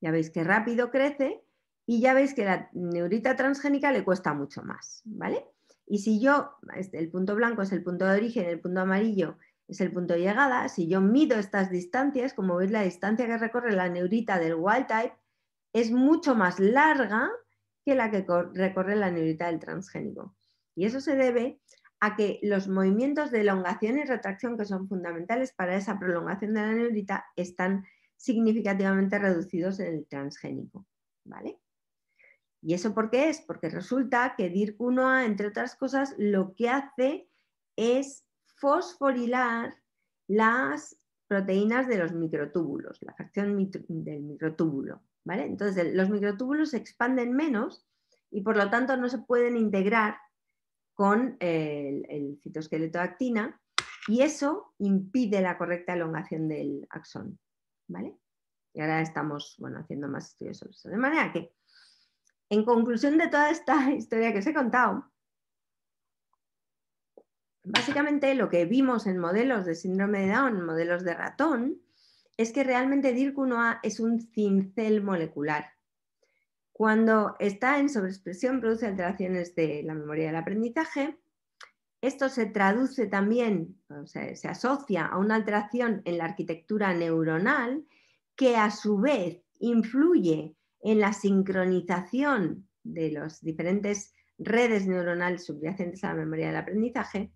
ya veis que rápido crece y ya veis que la neurita transgénica le cuesta mucho más. ¿vale? Y si yo, este, el punto blanco es el punto de origen, el punto amarillo es el punto de llegada. Si yo mido estas distancias, como veis, la distancia que recorre la neurita del wild type es mucho más larga que la que recorre la neurita del transgénico. Y eso se debe a que los movimientos de elongación y retracción que son fundamentales para esa prolongación de la neurita están significativamente reducidos en el transgénico. ¿Vale? ¿Y eso por qué es? Porque resulta que DIRC1A, entre otras cosas, lo que hace es fosforilar las proteínas de los microtúbulos, la fracción del microtúbulo. ¿vale? Entonces, los microtúbulos se expanden menos y por lo tanto no se pueden integrar con eh, el, el actina y eso impide la correcta elongación del axón. ¿vale? Y ahora estamos bueno, haciendo más estudios sobre eso. De manera que, en conclusión de toda esta historia que os he contado, básicamente lo que vimos en modelos de síndrome de Down, modelos de ratón, es que realmente DIRC1A es un cincel molecular. Cuando está en sobreexpresión produce alteraciones de la memoria del aprendizaje. Esto se traduce también, se asocia a una alteración en la arquitectura neuronal que a su vez influye en la sincronización de las diferentes redes neuronales subyacentes a la memoria del aprendizaje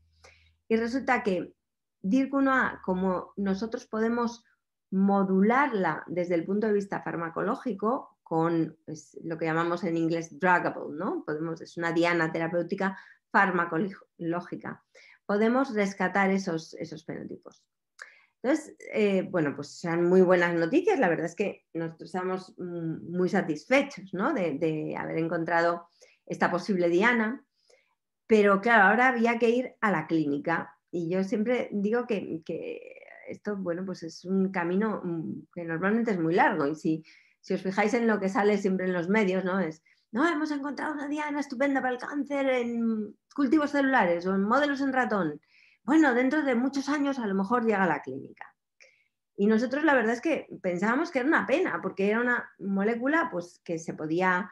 y resulta que DIRC 1A, como nosotros podemos modularla desde el punto de vista farmacológico, con pues, lo que llamamos en inglés druggable, ¿no? Podemos, es una diana terapéutica farmacológica. Podemos rescatar esos, esos fenotipos. Entonces, eh, bueno, pues son muy buenas noticias. La verdad es que nosotros estamos mm, muy satisfechos de, haber encontrado esta posible diana. Pero claro, ahora había que ir a la clínica. Y yo siempre digo que, esto, bueno, pues es un camino mm, que normalmente es muy largo. Y si, si os fijáis en lo que sale siempre en los medios, ¿no? Es, no, hemos encontrado una diana estupenda para el cáncer en cultivos celulares o en modelos en ratón. Bueno, dentro de muchos años a lo mejor llega a la clínica. Y nosotros la verdad es que pensábamos que era una pena, porque era una molécula pues, que se podía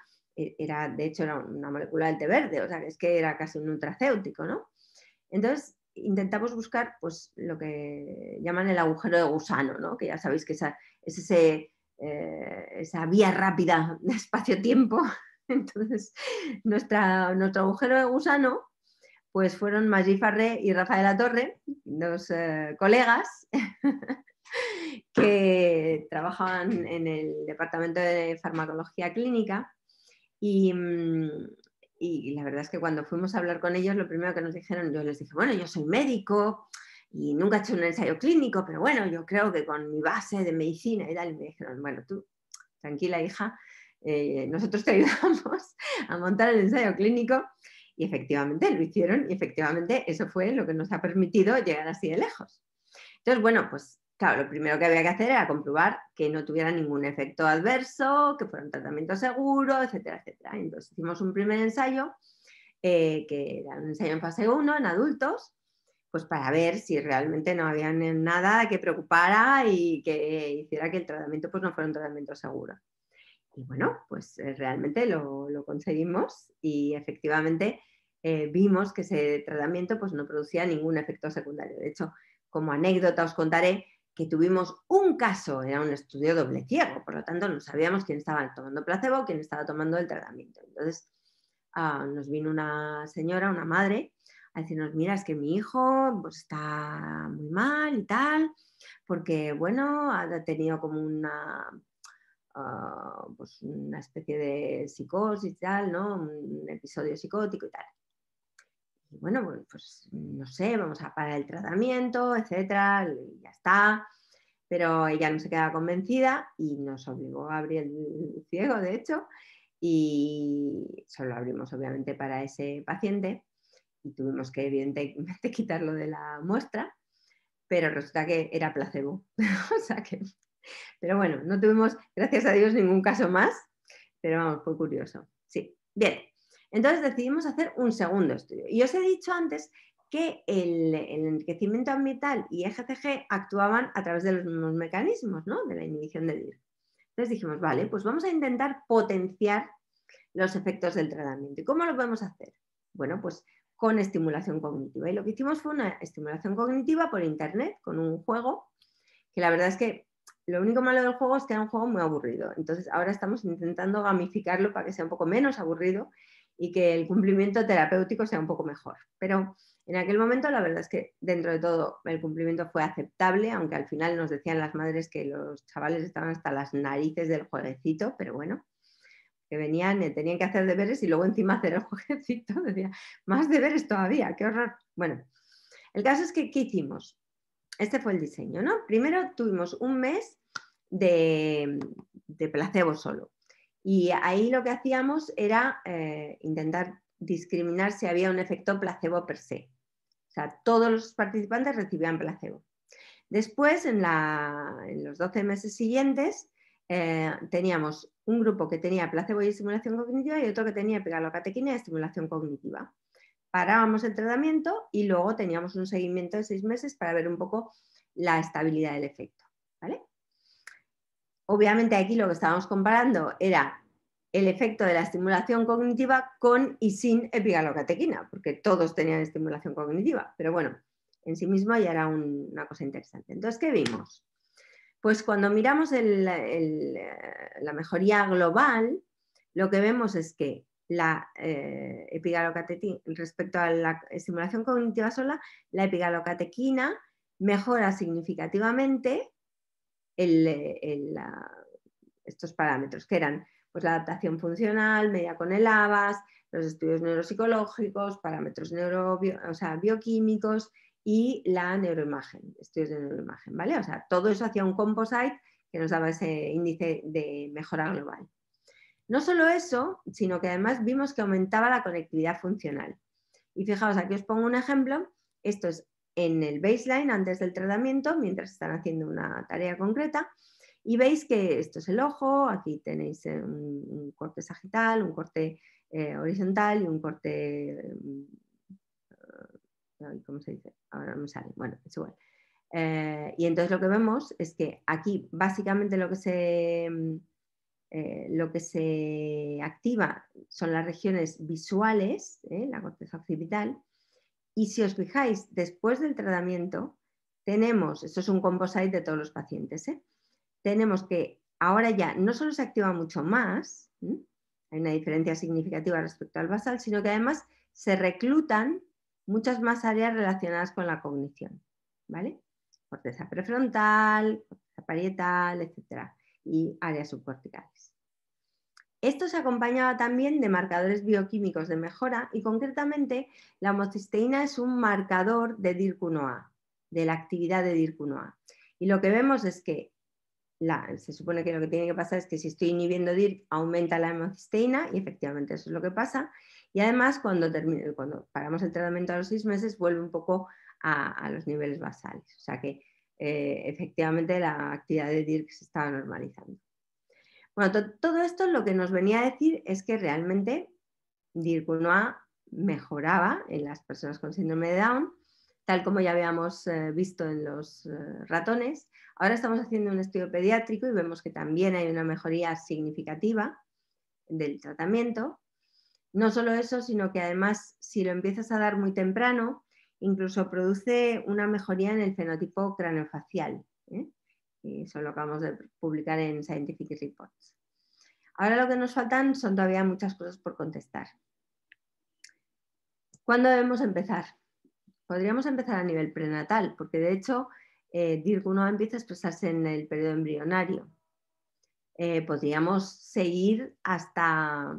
e-, de hecho, era una molécula del té verde, o sea, es que era casi un nutracéutico, ¿no? Entonces, intentamos buscar, pues, lo que llaman el agujero de gusano, Que ya sabéis que es eh, esa vía rápida de espacio-tiempo. Entonces, nuestra, nuestro agujero de gusano, pues fueron Magí Farré y Rafaela Torre, dos eh, colegas, que trabajaban en el Departamento de Farmacología Clínica Mm, y, la verdad es que cuando fuimos a hablar con ellos, lo primero que nos dijeron, yo les dije, bueno, yo soy médico y nunca he hecho un ensayo clínico, pero bueno, yo creo que con mi base de medicina y tal, me dijeron, bueno, tú, tranquila hija, eh, nosotros te ayudamos a montar el ensayo clínico y efectivamente lo hicieron y efectivamente eso fue lo que nos ha permitido llegar así de lejos. Entonces, bueno, pues Claro, lo primero que había que hacer era comprobar que no tuviera ningún efecto adverso, que fuera un tratamiento seguro, etcétera, etcétera. Entonces hicimos un primer ensayo, eh, que era un ensayo en fase 1 en adultos, pues para ver si realmente no había nada que preocupara y que hiciera que el tratamiento pues, no fuera un tratamiento seguro. Y bueno, pues eh, realmente lo, conseguimos y efectivamente eh, vimos que ese tratamiento pues, no producía ningún efecto secundario. De hecho, como anécdota os contaré que tuvimos un caso, era un estudio doble ciego, por lo tanto no sabíamos quién estaba tomando placebo, quién estaba tomando el tratamiento. Entonces ah, nos vino una señora, una madre, a decirnos, mira, es que mi hijo pues, está muy mal y tal, porque bueno, ha tenido como una, ah, pues, una especie de psicosis y tal, ¿no? Un episodio psicótico y tal. Y bueno, pues, pues no sé, vamos a parar el tratamiento, etcétera, y ya está. Pero ella no se quedaba convencida y nos obligó a abrir el ciego, de hecho, y solo abrimos obviamente para ese paciente y tuvimos que evidentemente quitarlo de la muestra, pero resulta que era placebo. o sea que... Pero bueno, no tuvimos, gracias a Dios, ningún caso más, pero vamos, fue curioso. Sí, bien, entonces decidimos hacer un segundo estudio. Y os he dicho antes que el, enriquecimiento ambiental y EGCG actuaban a través de los mismos mecanismos, ¿no? De la inhibición del DIR. Entonces dijimos, vale, pues vamos a intentar potenciar los efectos del tratamiento. ¿Y cómo lo podemos hacer? Bueno, pues con estimulación cognitiva. Y lo que hicimos fue una estimulación cognitiva por internet, con un juego, que la verdad es que lo único malo del juego es que era un juego muy aburrido. Entonces ahora estamos intentando gamificarlo para que sea un poco menos aburrido y que el cumplimiento terapéutico sea un poco mejor. Pero en aquel momento la verdad es que dentro de todo el cumplimiento fue aceptable, aunque al final nos decían las madres que los chavales estaban hasta las narices del jueguecito, pero bueno, que venían, eh, tenían que hacer deberes y luego encima hacer el jueguecito, decía, más deberes todavía, qué horror. Bueno, el caso es que, ¿qué hicimos? Este fue el diseño, ¿no? Primero tuvimos un mes de, de placebo solo, y ahí lo que hacíamos era eh, intentar discriminar si había un efecto placebo per se. O sea, todos los participantes recibían placebo. Después, en, los 12 meses siguientes, eh, teníamos un grupo que tenía placebo y estimulación cognitiva y otro que tenía pegalocatequina y estimulación cognitiva. Parábamos el tratamiento y luego teníamos un seguimiento de seis meses para ver un poco la estabilidad del efecto. ¿vale? obviamente aquí lo que estábamos comparando era el efecto de la estimulación cognitiva con y sin epigalocatequina, porque todos tenían estimulación cognitiva, pero bueno, en sí mismo ya era una cosa interesante. Entonces, ¿qué vimos? Pues cuando miramos eh, la mejoría global, lo que vemos es que la eh, respecto a la estimulación cognitiva sola, la epigalocatequina mejora significativamente eh, estos parámetros, que eran pues, la adaptación funcional, media con el ABAS, los estudios neuropsicológicos, parámetros bioquímicos y la neuroimagen, estudios de neuroimagen, ¿vale? O sea, todo eso hacía un composite que nos daba ese índice de mejora global. No solo eso, sino que además vimos que aumentaba la conectividad funcional. Y fijaos, aquí os pongo un ejemplo. Esto es en el baseline antes del tratamiento, mientras están haciendo una tarea concreta. Y veis que esto es el ojo, aquí tenéis eh, un, corte sagital, un corte eh, horizontal y un corte... Eh, ¿Cómo se dice? Ahora no me sale. Bueno, es igual. y entonces lo que vemos es que aquí básicamente lo que se, mm, lo que se activa son las regiones visuales, la corteza occipital, y si os fijáis, después del tratamiento, tenemos, esto es un composite de todos los pacientes, ¿eh? tenemos que ahora ya no solo se activa mucho más, hay una diferencia significativa respecto al basal, sino que además se reclutan muchas más áreas relacionadas con la cognición, ¿vale? Corteza prefrontal, corteza parietal, etcétera, y áreas subcorticales. Esto se acompañaba también de marcadores bioquímicos de mejora y concretamente la homocisteína es un marcador de DIRC1A, de la actividad de DIRC1A. Y lo que vemos es que se supone que lo que tiene que pasar es que si estoy inhibiendo DIRC aumenta la hemocisteína y efectivamente eso es lo que pasa. Y además cuando, termine, cuando paramos el tratamiento a los seis meses vuelve un poco a, los niveles basales. O sea que eh, efectivamente la actividad de DIRC se estaba normalizando. Bueno, todo esto lo que nos venía a decir es que realmente DIRCUNOA mejoraba en las personas con síndrome de Down, tal como ya habíamos eh, visto en los eh, ratones. Ahora estamos haciendo un estudio pediátrico y vemos que también hay una mejoría significativa del tratamiento. No solo eso, sino que además si lo empiezas a dar muy temprano, incluso produce una mejoría en el fenotipo craneofacial. ¿eh? y Eso lo acabamos de publicar en Scientific Reports. Ahora lo que nos faltan son todavía muchas cosas por contestar. ¿Cuándo debemos empezar? Podríamos empezar a nivel prenatal, porque de hecho eh, DIRC1 empieza a expresarse en el periodo embrionario. Eh, podríamos seguir hasta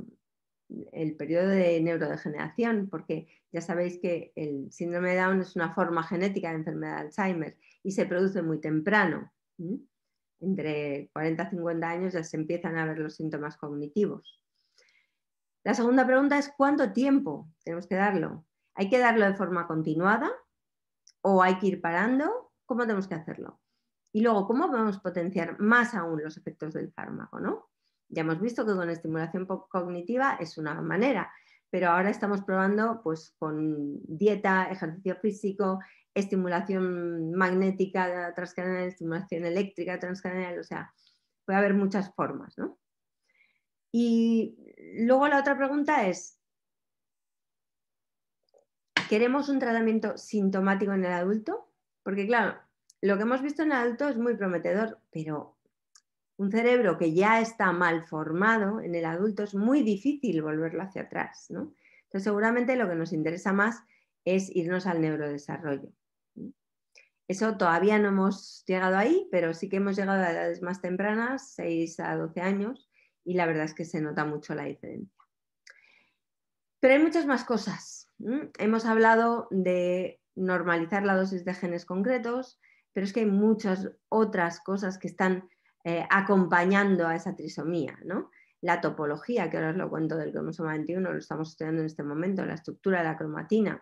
el periodo de neurodegeneración, porque ya sabéis que el síndrome de Down es una forma genética de enfermedad de Alzheimer y se produce muy temprano. Entre 40 y 50 años ya se empiezan a ver los síntomas cognitivos. La segunda pregunta es cuánto tiempo tenemos que darlo. ¿Hay que darlo de forma continuada o hay que ir parando? ¿Cómo tenemos que hacerlo? Y luego, ¿cómo podemos potenciar más aún los efectos del fármaco? ¿no? Ya hemos visto que con estimulación cognitiva es una manera, pero ahora estamos probando pues, con dieta, ejercicio físico, estimulación magnética transcranial, estimulación eléctrica transcranial, o sea, puede haber muchas formas. ¿no? Y luego la otra pregunta es, ¿queremos un tratamiento sintomático en el adulto? Porque claro, lo que hemos visto en el adulto es muy prometedor, pero un cerebro que ya está mal formado en el adulto es muy difícil volverlo hacia atrás. Entonces seguramente lo que nos interesa más es irnos al neurodesarrollo. Eso todavía no hemos llegado ahí, pero sí que hemos llegado a edades más tempranas, 6 a 12 años, y la verdad es que se nota mucho la diferencia. Pero hay muchas más cosas. Hemos hablado de normalizar la dosis de genes concretos, pero es que hay muchas otras cosas que están eh, acompañando a esa trisomía, La topología, que ahora os lo cuento del cromosoma 21, lo estamos estudiando en este momento, la estructura de la cromatina,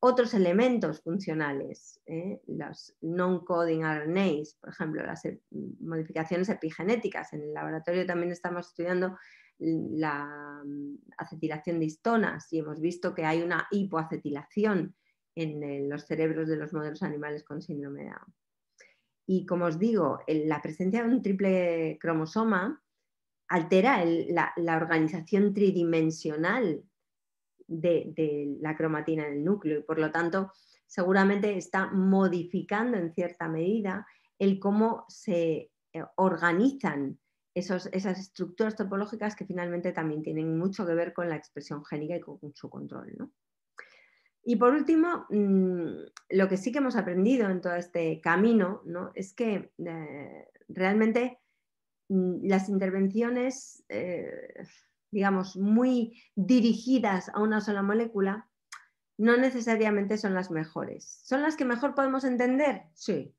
otros elementos funcionales, ¿eh? los non-coding RNAs, por ejemplo, las e, modificaciones epigenéticas. En el laboratorio también estamos estudiando la mm, acetilación de histonas y hemos visto que hay una hipoacetilación en eh, los cerebros de los modelos animales con síndrome de Down. Y como os digo, la presencia de un triple cromosoma altera la, organización tridimensional de, la cromatina en el núcleo y por lo tanto seguramente está modificando en cierta medida el cómo se eh, organizan esas estructuras topológicas que finalmente también tienen mucho que ver con la expresión génica y con su control. Y por último, mm, lo que sí que hemos aprendido en todo este camino ¿no? es que eh, realmente mm, las intervenciones eh, digamos, muy dirigidas a una sola molécula, no necesariamente son las mejores. ¿Son las que mejor podemos entender? Sí.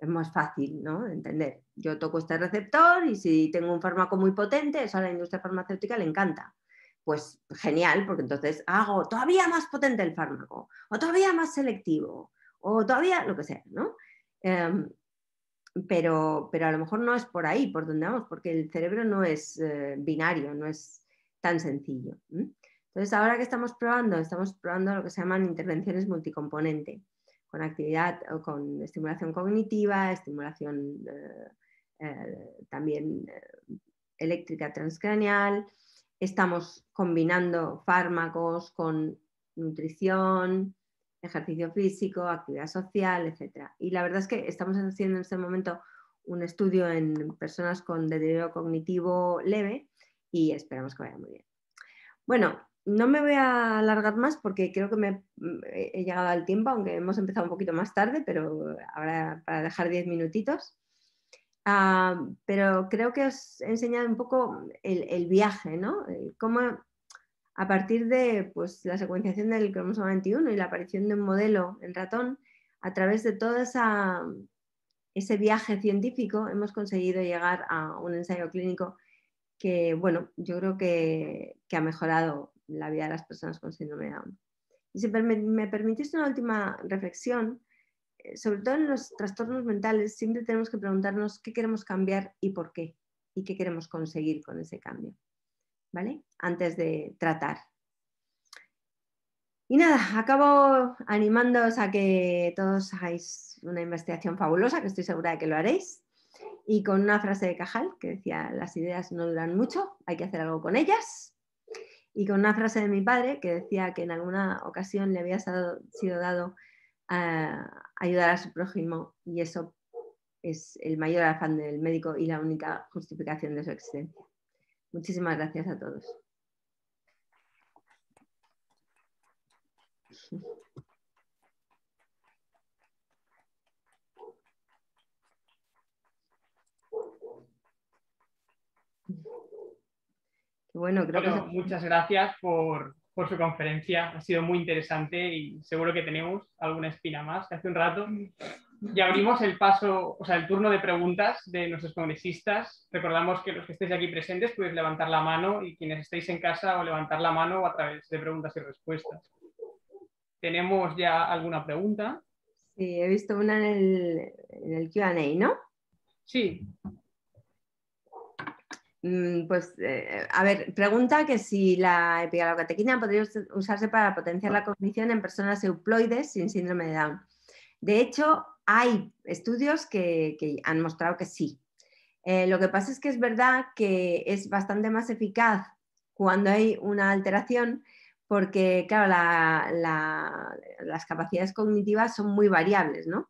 Es más fácil, ¿no? entender. Yo toco este receptor y si tengo un fármaco muy potente, eso a la industria farmacéutica le encanta. Pues genial, porque entonces hago todavía más potente el fármaco, o todavía más selectivo, o todavía lo que sea, ¿no? Em, pero, pero a lo mejor no es por ahí, por donde vamos, porque el cerebro no es eh, binario, no es tan sencillo. Entonces, ahora que estamos probando, estamos probando lo que se llaman intervenciones multicomponente, con actividad o con estimulación cognitiva, estimulación eh, eh, también eléctrica transcraneal, estamos combinando fármacos con nutrición, ejercicio físico, actividad social, etcétera. Y la verdad es que estamos haciendo en este momento un estudio en personas con deterioro cognitivo leve y esperamos que vaya muy bien. Bueno, no me voy a alargar más porque creo que me mm, he llegado al tiempo, aunque hemos empezado un poquito más tarde, pero ahora para dejar diez minutitos. Ah, pero creo que os he enseñado un poco el, viaje, ¿no? a partir de pues, la secuenciación del cromosoma 21 y la aparición de un modelo en ratón, a través de todo ese viaje científico hemos conseguido llegar a un ensayo clínico que, bueno, yo creo que, ha mejorado la vida de las personas con síndrome de Down. Y si me, permitiste permitís una última reflexión, eh, sobre todo en los trastornos mentales, siempre tenemos que preguntarnos qué queremos cambiar y por qué, y qué queremos conseguir con ese cambio. ¿vale? Antes de tratar. Y nada, acabo animándoos a que todos hagáis una investigación fabulosa, que estoy segura de que lo haréis, y con una frase de Cajal que decía, las ideas no duran mucho, hay que hacer algo con ellas, y con una frase de mi padre que decía que en alguna ocasión le había sido dado eh, ayudar a su prójimo y eso es el mayor afán del médico y la única justificación de su existencia. Muchísimas gracias a todos. Bueno, Muchas gracias por, por, su conferencia. Ha sido muy interesante y seguro que tenemos alguna espina más que hace un rato. Ya abrimos el paso, o sea, el turno de preguntas de nuestros congresistas. Recordamos que los que estéis aquí presentes podéis levantar la mano y quienes estéis en casa o levantar la mano a través de preguntas y respuestas. ¿Tenemos ya alguna pregunta? Sí, he visto una en el, QA, ¿no? Sí. Mm, pues, eh, a ver, pregunta que si la epigalocatequina podría usarse para potenciar la cognición en personas euploides sin síndrome de Down. De hecho, hay estudios que, han mostrado que sí. Eh, lo que pasa es que es verdad que es bastante más eficaz cuando hay una alteración porque, claro, las capacidades cognitivas son muy variables, ¿no?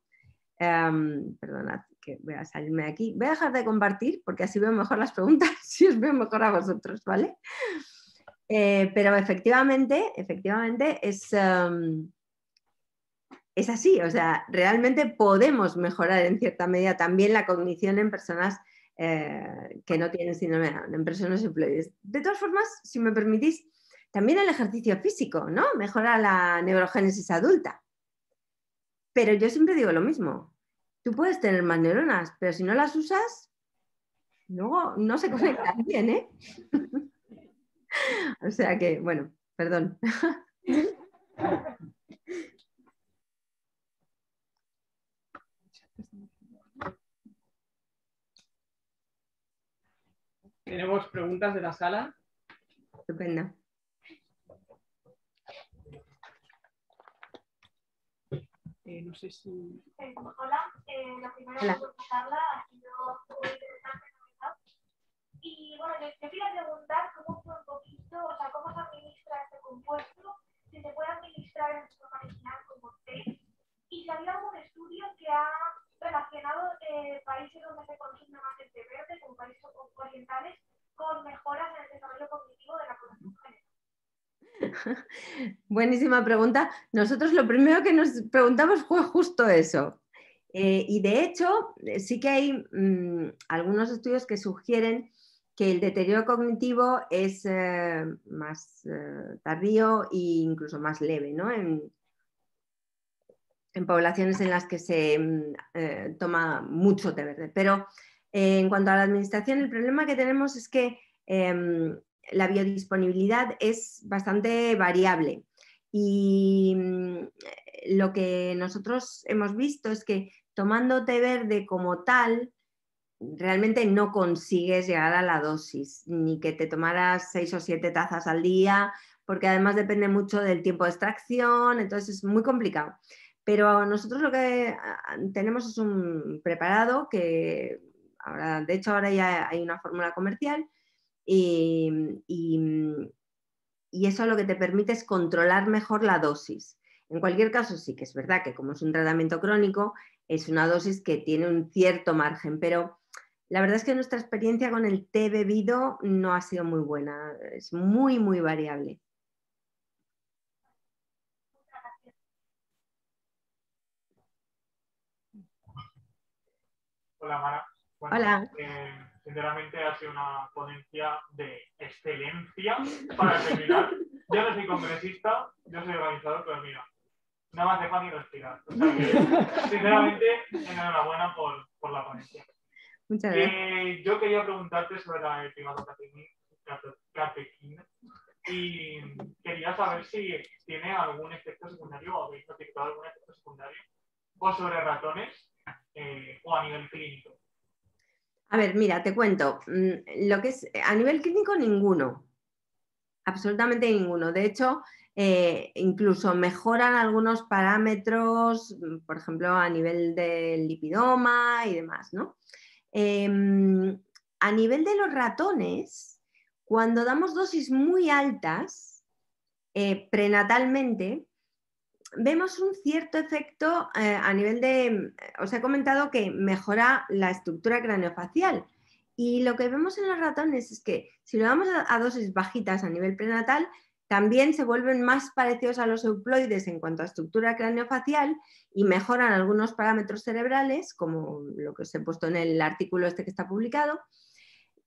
Em, perdonad que voy a salirme de aquí. Voy a dejar de compartir porque así veo mejor las preguntas y os veo mejor a vosotros, ¿vale? Eh, pero efectivamente, efectivamente es, em, es así, o sea, realmente podemos mejorar en cierta medida también la cognición en personas eh, que no tienen síndrome de en personas empleadas. De todas formas, si me permitís, también el ejercicio físico, ¿no? Mejora la neurogénesis adulta. Pero yo siempre digo lo mismo. Tú puedes tener más neuronas, pero si no las usas, luego no se conectan bien, ¿eh? o sea que, bueno, perdón. Tenemos preguntas de la sala. Estupendo. Eh, no sé si. hola, eh, la primera vez que charla ha sido interesante. Y bueno, yo, quería preguntar cómo poquito, o sea, cómo se administra este compuesto, si se puede administrar en forma original como té, y si había algún estudio que ha relacionado eh, países donde se consume más el té verde, países orientales, con mejoras en el desarrollo cognitivo de la población Buenísima pregunta. Nosotros lo primero que nos preguntamos fue justo eso. Eh, y de hecho, eh, sí que hay mm, algunos estudios que sugieren que el deterioro cognitivo es eh, más tardío e incluso más leve ¿no? en poblaciones en las que se mm, eh, toma mucho té verde. Pero eh, en cuanto a la administración, el problema que tenemos es que em, la biodisponibilidad es bastante variable. Y mm, lo que nosotros hemos visto es que tomando té verde como tal, realmente no consigues llegar a la dosis, ni que te tomaras seis o siete tazas al día, porque además depende mucho del tiempo de extracción, entonces es muy complicado. Pero nosotros lo que ah, tenemos es un preparado que, ahora, de hecho, ahora ya hay una fórmula comercial y, mm, y eso lo que te permite es controlar mejor la dosis. En cualquier caso, sí que es verdad que como es un tratamiento crónico, es una dosis que tiene un cierto margen, pero la verdad es que nuestra experiencia con el té bebido no ha sido muy buena, es muy, muy variable. Hola, Mara. Hola. Eh, sinceramente ha sido una ponencia de excelencia para terminar. yo no soy congresista, yo soy organizador, pero mira, nada me hace falta ni respirar. sinceramente, enhorabuena por, por la ponencia. Muchas eh, gracias. yo quería preguntarte sobre la catequina y quería saber si tiene algún efecto secundario o habéis notificado algún efecto secundario o sobre ratones eh, o a clínico? A ver, mira, te cuento. Mm, lo que es a nivel clínico, ninguno. Absolutamente ninguno. De hecho, eh, incluso mejoran algunos parámetros, mm, por ejemplo, a nivel del lipidoma y demás, ¿no? Em, a nivel de los ratones, cuando damos dosis muy altas eh, prenatalmente, vemos un cierto efecto eh, a nivel de, os he comentado que mejora la estructura craneofacial. Y lo que vemos en los ratones es que si lo damos a, dosis bajitas a nivel prenatal, también se vuelven más parecidos a los euploides en cuanto a estructura craneofacial y mejoran algunos parámetros cerebrales, como lo que os he puesto en el artículo este que está publicado.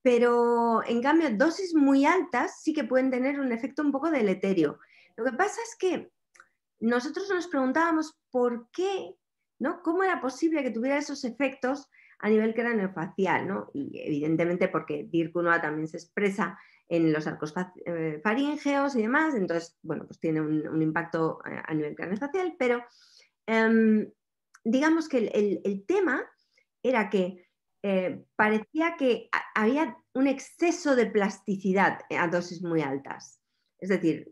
Pero en cambio, dosis muy altas sí que pueden tener un efecto un poco deleterio. Lo que pasa es que nosotros nos preguntábamos por qué, ¿no? ¿Cómo era posible que tuviera esos efectos a nivel craneofacial, ¿no? Y evidentemente porque dirc también se expresa en los arcos eh, faríngeos y demás, entonces, bueno, pues tiene un, impacto eh, a nivel craneofacial, pero em, digamos que el, tema era que eh, parecía que había un exceso de plasticidad a dosis muy altas. Es decir,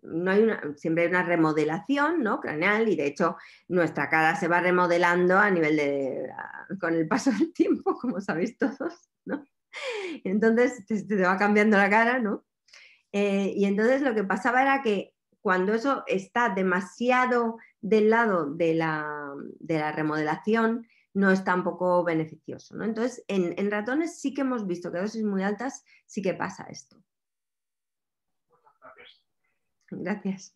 siempre hay una remodelación ¿no? craneal y de hecho nuestra cara se va remodelando a nivel de, con el paso del tiempo, como sabéis todos, Entonces te, va cambiando la cara, ¿no? Eh, y entonces lo que pasaba era que cuando eso está demasiado del lado de la, remodelación, no es tampoco beneficioso. Entonces, en, en, ratones sí que hemos visto que dosis muy altas sí que pasa esto. Gracias.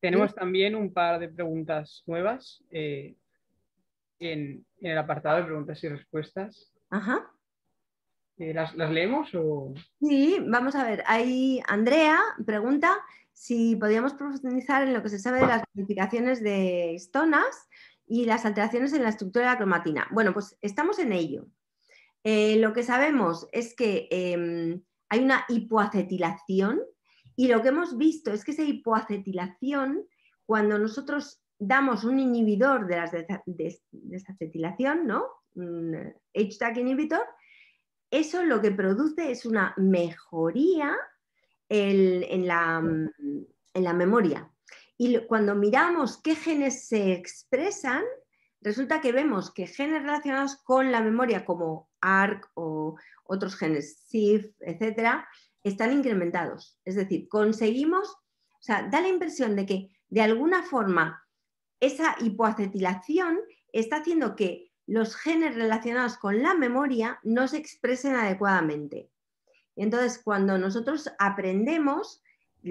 Tenemos también un par de preguntas nuevas eh, en, el apartado de preguntas y respuestas. Eh, ¿las, leemos o...? Sí, vamos a ver. Ahí Andrea pregunta si podríamos profundizar en lo que se sabe de las modificaciones de histonas y las alteraciones en la estructura de la cromatina. Bueno, pues estamos en ello. Eh, lo que sabemos es que em, hay una hipoacetilación y lo que hemos visto es que esa hipoacetilación, cuando nosotros damos un inhibidor de la desacetilación, ¿no? Un HTAC inhibitor, eso lo que produce es una mejoría en la memoria, y cuando miramos qué genes se expresan, resulta que vemos que genes relacionados con la memoria, como ARC o otros genes SIF, etcétera, están incrementados. Es decir, conseguimos, o sea, da la impresión de que de alguna forma esa hipoacetilación está haciendo que los genes relacionados con la memoria no se expresen adecuadamente. Entonces, cuando nosotros aprendemos,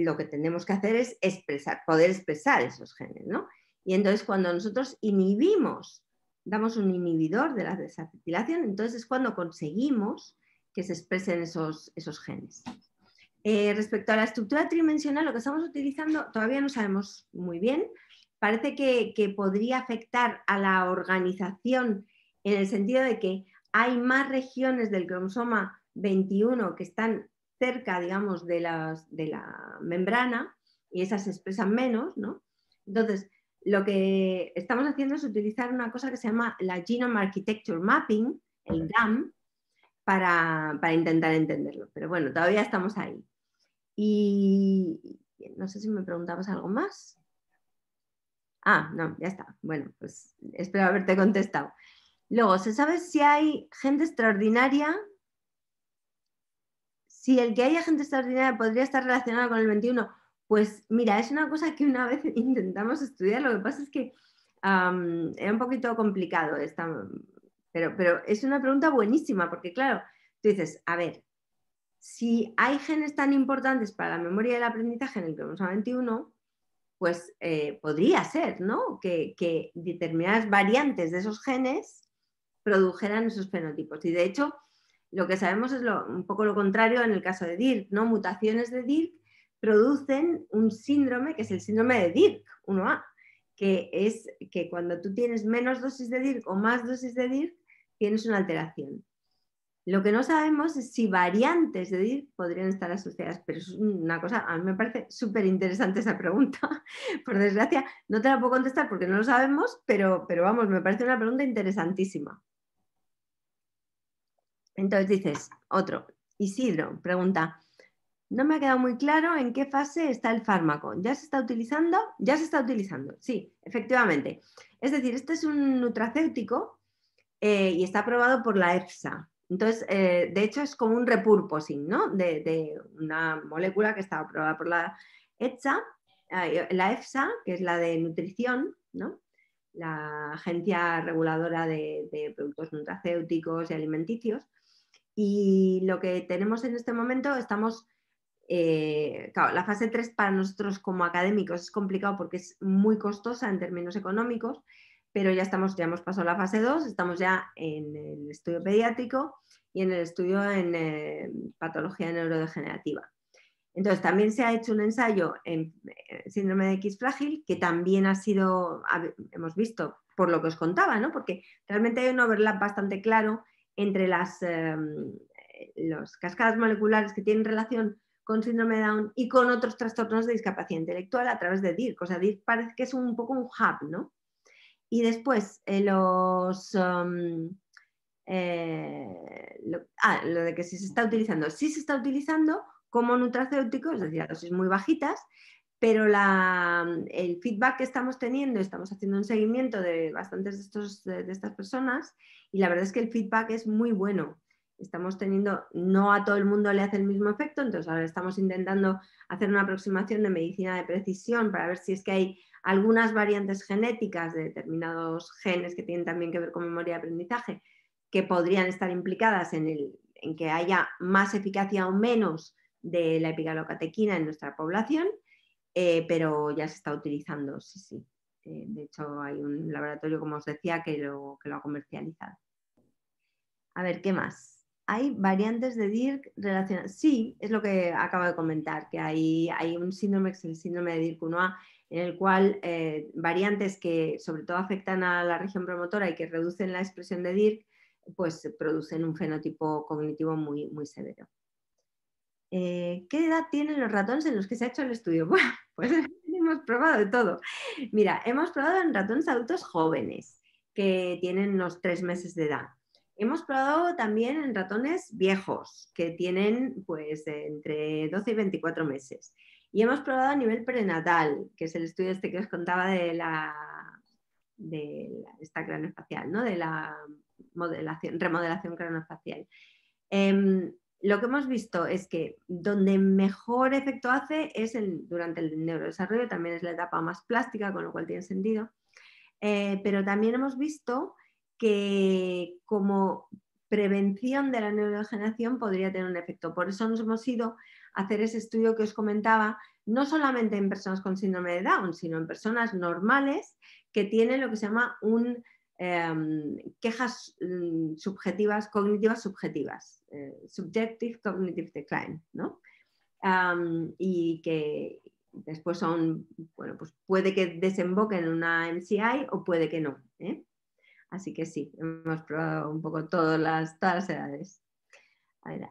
lo que tenemos que hacer es expresar, poder expresar esos genes, ¿no? Y entonces cuando nosotros inhibimos, damos un inhibidor de la desacetilación, entonces es cuando conseguimos que se expresen esos, esos genes. Eh, respecto a la estructura tridimensional, lo que estamos utilizando todavía no sabemos muy bien. Parece que, que podría afectar a la organización en el sentido de que hay más regiones del cromosoma 21 que están cerca, digamos, de, de la membrana y esas se expresan menos, ¿no? Entonces, lo que estamos haciendo es utilizar una cosa que se llama la Genome Architecture Mapping, el GAM, para, para intentar entenderlo. Pero bueno, todavía estamos ahí. Y no sé si me preguntabas algo más. Ah, no, ya está. Bueno, pues espero haberte contestado. Luego, se sabe si hay gente extraordinaria si el que haya gente extraordinaria podría estar relacionado con el 21, pues mira, es una cosa que una vez intentamos estudiar, lo que pasa es que es era un poquito complicado, pero, pero es una pregunta buenísima, porque claro, tú dices, a ver, si hay genes tan importantes para la memoria y el aprendizaje en el que a 21, pues eh, podría ser, ¿no? Que, que, determinadas variantes de esos genes produjeran esos fenotipos. Y de hecho, lo que sabemos es un poco lo contrario en el caso de DIRC, ¿no? Mutaciones de DIRC producen un síndrome que es el síndrome de DIRC 1A, que es que cuando tú tienes menos dosis de DIRC o más dosis de DIRC, tienes una alteración. Lo que no sabemos es si variantes de dir podrían estar asociadas, pero es una cosa, a mí me parece súper interesante esa pregunta. Por desgracia, no te la puedo contestar porque no lo sabemos, pero, pero vamos, me parece una pregunta interesantísima. Entonces dices, otro, Isidro pregunta, no me ha quedado muy claro en qué fase está el fármaco. ¿Ya se está utilizando? Ya se está utilizando, sí, efectivamente. Es decir, este es un nutracéutico eh, y está aprobado por la EFSA. Entonces, eh, de hecho, es como un repurposing, ¿no? De, una molécula que está aprobada por la EFSA, la EFSA, que es la de nutrición, ¿no? La agencia reguladora de productos nutracéuticos y alimenticios. Y lo que tenemos en este momento, estamos, eh, la fase 3 para nosotros como académicos es complicado porque es muy costosa en términos económicos, pero ya estamos, ya hemos pasado la fase 2, estamos ya en el estudio pediátrico y en el estudio en eh, patología neurodegenerativa. Entonces, también se ha hecho un ensayo en síndrome de X frágil, que también ha sido, hemos visto por lo que os contaba, porque realmente hay un overlap bastante claro entre las em, cascadas moleculares que tienen relación con síndrome de Down y con otros trastornos de discapacidad intelectual a través de DIR. O sea, DIRC parece que es un poco un hub, ¿no? Y después, eh, los... Em, eh, ah, lo, de que si se está utilizando. Sí se está utilizando como nutracéutico, es decir, a dosis muy bajitas, pero mm, el feedback que estamos teniendo, estamos haciendo un seguimiento de bastantes de, estas personas y la verdad es que el feedback es muy bueno. Estamos teniendo, no a todo el mundo le hace el mismo efecto, entonces ahora estamos intentando hacer una aproximación de medicina de precisión para ver si es que hay algunas variantes genéticas de determinados genes que tienen también que ver con memoria de aprendizaje que podrían estar implicadas en que haya más eficacia o menos de la epigalocatequina en nuestra población eh, pero ya se está utilizando, sí, sí. Eh, de hecho, hay un laboratorio, como os decía, que lo, ha comercializado. A ver, ¿qué más? Hay variantes de DIRC relacionadas. Sí, es lo que acabo de comentar, que hay, un síndrome, que es el síndrome de dirc 1 en el cual eh, variantes que sobre todo afectan a la región promotora y que reducen la expresión de DIRC, pues producen un fenotipo cognitivo muy, severo. ¿Qué edad tienen los ratones en los que se ha hecho el estudio? Bueno, pues hemos probado de todo. Mira, hemos probado en ratones adultos jóvenes que tienen unos tres meses de edad. Hemos probado también en ratones viejos que tienen pues entre 12 y 24 meses. Y hemos probado a nivel prenatal, que es el estudio este que os contaba de la, de esta craneofacial, ¿no? de la remodelación craneofacial. Em, lo que hemos visto es que donde mejor efecto hace es durante el neurodesarrollo, también es la etapa más plástica, con lo cual tiene sentido. Eh, pero también hemos visto que como prevención de la neurodegeneración podría tener un efecto. Por eso nos hemos ido a hacer ese estudio que os comentaba, no solamente en personas con síndrome de Down, sino en personas normales que tienen lo que se llama un Em, quejas mm, subjetivas, cognitivas subjetivas, eh, subjective cognitive decline, ¿no? Em, y que después son, bueno, pues puede que desemboque en una MCI o puede que no. ¿eh? Así que sí, hemos probado un poco todas las, todas edades.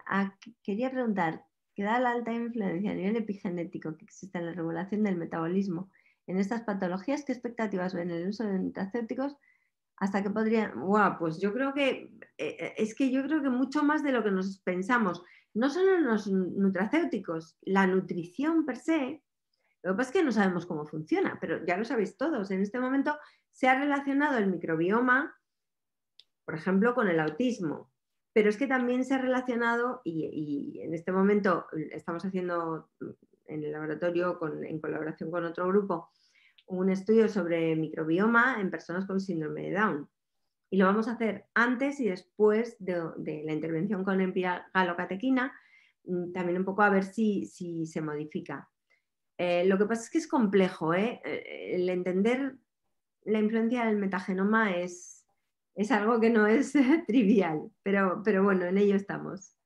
Ah, quería preguntar, ¿qué da la alta influencia a nivel epigenético que existe en la regulación del metabolismo en estas patologías? ¿Qué expectativas ven el uso de nutracéuticos? hasta que podría, wow, pues yo creo que eh, eh, es que yo creo que mucho más de lo que nos pensamos, no solo los nutracéuticos, la nutrición per se, lo que pasa es que no sabemos cómo funciona, pero ya lo sabéis todos, en este momento se ha relacionado el microbioma, por ejemplo, con el autismo, pero es que también se ha relacionado, y, en este momento estamos haciendo en el laboratorio en colaboración con otro grupo, un estudio sobre microbioma en personas con síndrome de Down. Y lo vamos a hacer antes y después de, la intervención con empiragalocatequina, mm, también un poco a ver si, se modifica. Eh, lo que pasa es que es complejo, ¿eh? Eh, el entender la influencia del metagenoma es, es algo que no es trivial, pero, pero bueno, en ello estamos.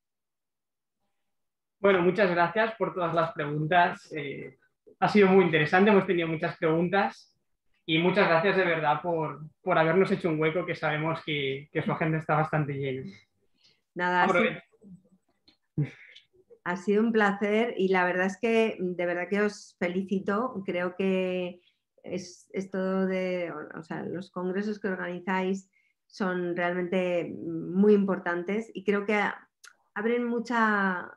Bueno, muchas gracias por todas las preguntas ha sido muy interesante, hemos tenido muchas preguntas y muchas gracias de verdad por, por habernos hecho un hueco que sabemos que, su agenda está bastante llena. Nada, ha sido un placer y la verdad es que de verdad que os felicito. Creo que es, todo de, los congresos que organizáis son realmente muy importantes y creo que abren mucha,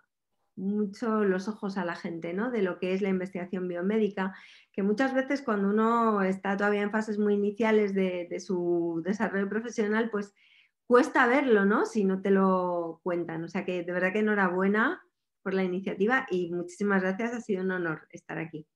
mucho los ojos a la gente, ¿no? De lo que es la investigación biomédica, que muchas veces cuando uno está todavía en fases muy iniciales de, de su desarrollo profesional, pues cuesta verlo, ¿no? Si no te lo cuentan. O sea que de verdad que enhorabuena por la iniciativa y muchísimas gracias, ha sido un honor estar aquí.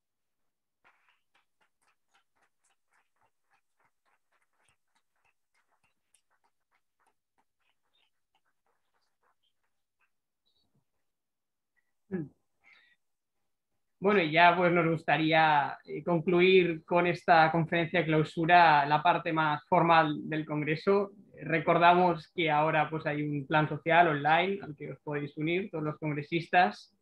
Bueno, ya pues nos gustaría eh, concluir con esta conferencia de clausura la parte más formal del Congreso. Recordamos que ahora pues hay un plan social online al que os podéis unir todos los congresistas.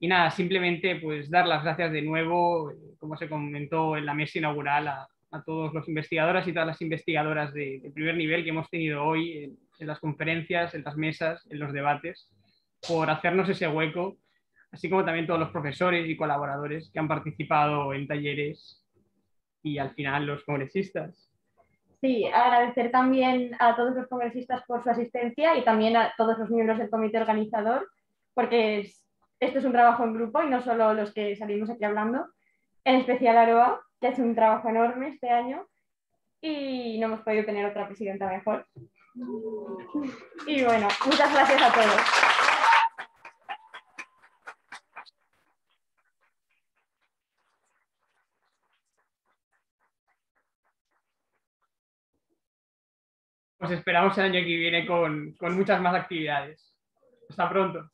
Y nada, simplemente pues dar las gracias de nuevo, eh, como se comentó en la mesa inaugural, a, todos los investigadores y todas las investigadoras de, primer nivel que hemos tenido hoy en, en las conferencias, en las mesas, en los debates, por hacernos ese hueco así como también todos los profesores y colaboradores que han participado en talleres y al final los congresistas. Sí, agradecer también a todos los congresistas por su asistencia y también a todos los miembros del comité organizador, porque esto es un trabajo en grupo y no solo los que salimos aquí hablando, en especial a Aroa, que ha hecho un trabajo enorme este año y no hemos podido tener otra presidenta mejor. Y bueno, muchas gracias a todos. os esperamos el año que viene con, con muchas más actividades. Hasta pronto.